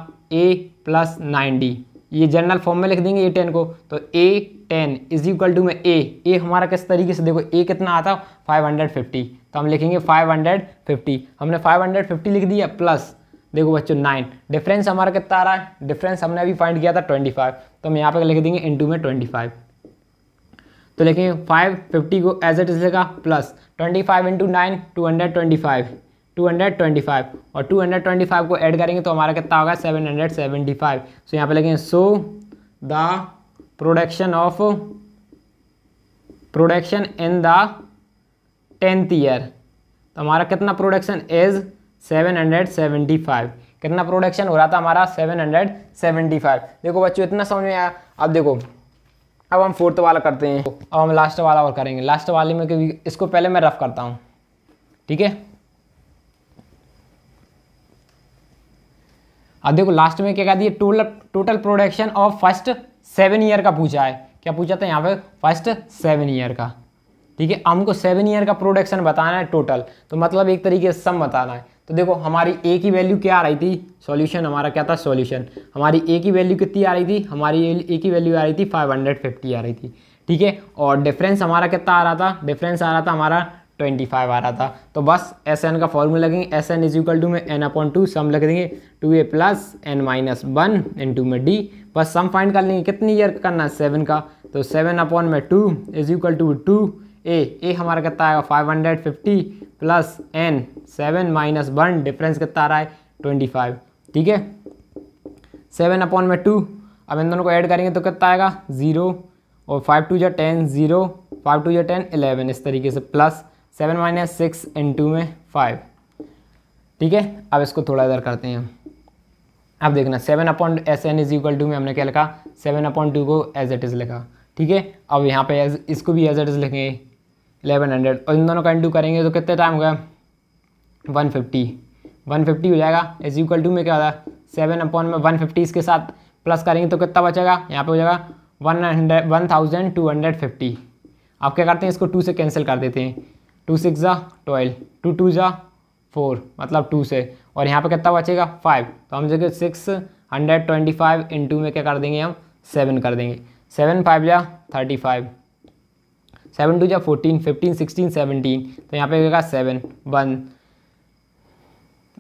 ए प्लस नाइन डी ये जनरल फॉर्म में लिख देंगे ए टेन को तो a ten is equal to में ए ए हमारा किस तरीके से देखो ए कितना आता फाइव हंड्रेड फिफ्टी तो हम लिखेंगे फाइव हंड्रेड फिफ्टी हमने फाइव हंड्रेड फिफ्टी लिख दिया प्लस देखो बच्चों नाइन डिफरेंस हमारा कितना आ रहा है डिफरेंस हमने अभी फाइंड किया था ट्वेंटी फाइव तो हम यहाँ पर लिख देंगे इंटू में ट्वेंटी फाइव तो लिखेंगे फाइव फिफ्टी को एज इट इज लिखा plus twenty five into nine two hundred twenty five two hundred twenty five और टू हंड्रेड ट्वेंटी फाइव को ऐड करेंगे तो हमारा कितना होगा seven hundred seventy five so यहाँ पर लिखेंगे so the production of production in the tenth year तो हमारा कितना प्रोडक्शन इज 775 कितना प्रोडक्शन हो रहा था हमारा 775 देखो बच्चों इतना समझ में आया अब देखो अब हम फोर्थ वाला करते हैं अब हम लास्ट वाला और करेंगे लास्ट वाले में क्योंकि इसको पहले मैं रफ करता हूँ ठीक है अब देखो लास्ट में क्या कह दिए total total production of first seven year का पूछा है क्या पूछा था यहाँ पे फर्स्ट सेवन ईयर का ठीक है हमको सेवन ईयर का प्रोडक्शन बताना है टोटल तो मतलब एक तरीके से सम बताना है तो देखो हमारी ए की वैल्यू क्या आ रही थी सॉल्यूशन हमारा क्या था सॉल्यूशन हमारी ए की वैल्यू कितनी आ रही थी हमारी ए की वैल्यू आ रही थी 550 आ रही थी ठीक है और डिफरेंस हमारा कितना आ रहा था डिफरेंस आ रहा था हमारा ट्वेंटी फाइव आ रहा था तो बस एस एन का फॉर्मूला लगेंगे S N is equal to में एन अपॉन टू सम लग देंगे टू ए plus N minus one into में डी बस सम फाइंड कर लेंगे कितनी ईयर करना है सेवन का तो सेवन अपॉन में two is equal to two A a हमारा कितना आएगा five hundred fifty plus n seven minus one difference कितना आ रहा है ट्वेंटी फाइव ठीक है सेवन अपॉन में टू अब इन दोनों को ऐड करेंगे तो कितना आएगा ज़ीरो और फाइव टू जो टेन ज़ीरो फाइव टू जो टेन इलेवन इस तरीके से plus seven minus six into में फाइव ठीक है अब इसको थोड़ा इधर करते हैं अब देखना seven upon S N is equal to में हमने क्या लिखा सेवन अपॉइंट टू को एज एट इज़ लिखा ठीक है अब यहाँ पे एज इसको भी एज एट इज़ लिखेंगे एलेवन हंड्रेड और इन दोनों का इंटू करेंगे तो कितने टाइम हो गया वन फिफ्टी वन फिफ्टी हो जाएगा एज इक्वल टू में क्या होता है सेवन अपॉइंट में वन फिफ्टी इसके साथ प्लस करेंगे तो कितना बचेगा यहाँ पे हो जाएगा one hundred one thousand two hundred fifty आप क्या करते हैं इसको टू से कैंसिल कर देते हैं टू सिक्स ज़ा ट्वेल्व टू टू ज़ा फोर मतलब टू से और यहाँ पे कितना बचेगा फाइव तो हम जगह six hundred twenty five into में क्या कर देंगे हम सेवन कर देंगे सेवन फाइव या थर्टी फाइव सेवन टू या फोर्टीन फिफ्टीन सिक्सटीन सेवनटीन तो यहाँ पे होगा सेवन वन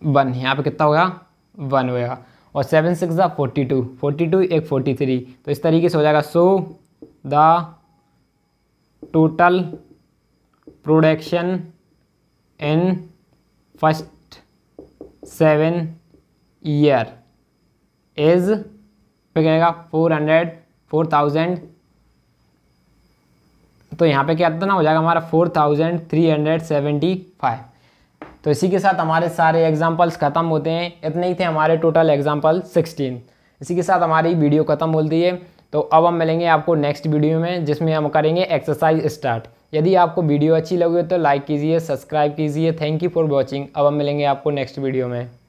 वन यहाँ पे कितना होगा वन होगा और सेवन सिक्स ज़ा फोर्टी टू फोर्टी टू एक फोर्टी थ्री तो इस तरीके से हो जाएगा so the total production in first seven year is पे कहेगा फोर हंड्रेड फोर थाउजेंड तो यहाँ पे क्या ना हो जाएगा हमारा four thousand three hundred seventy five तो इसी के साथ हमारे सारे एग्जाम्पल्स ख़त्म होते हैं इतने ही थे हमारे टोटल एग्जाम्पल सिक्सटीन इसी के साथ हमारी वीडियो ख़त्म होती है तो अब हम मिलेंगे आपको नेक्स्ट वीडियो में जिसमें हम करेंगे एक्सरसाइज स्टार्ट यदि आपको वीडियो अच्छी लगी हो तो लाइक कीजिए सब्सक्राइब कीजिए थैंक यू फॉर वॉचिंग अब हम मिलेंगे आपको नेक्स्ट वीडियो में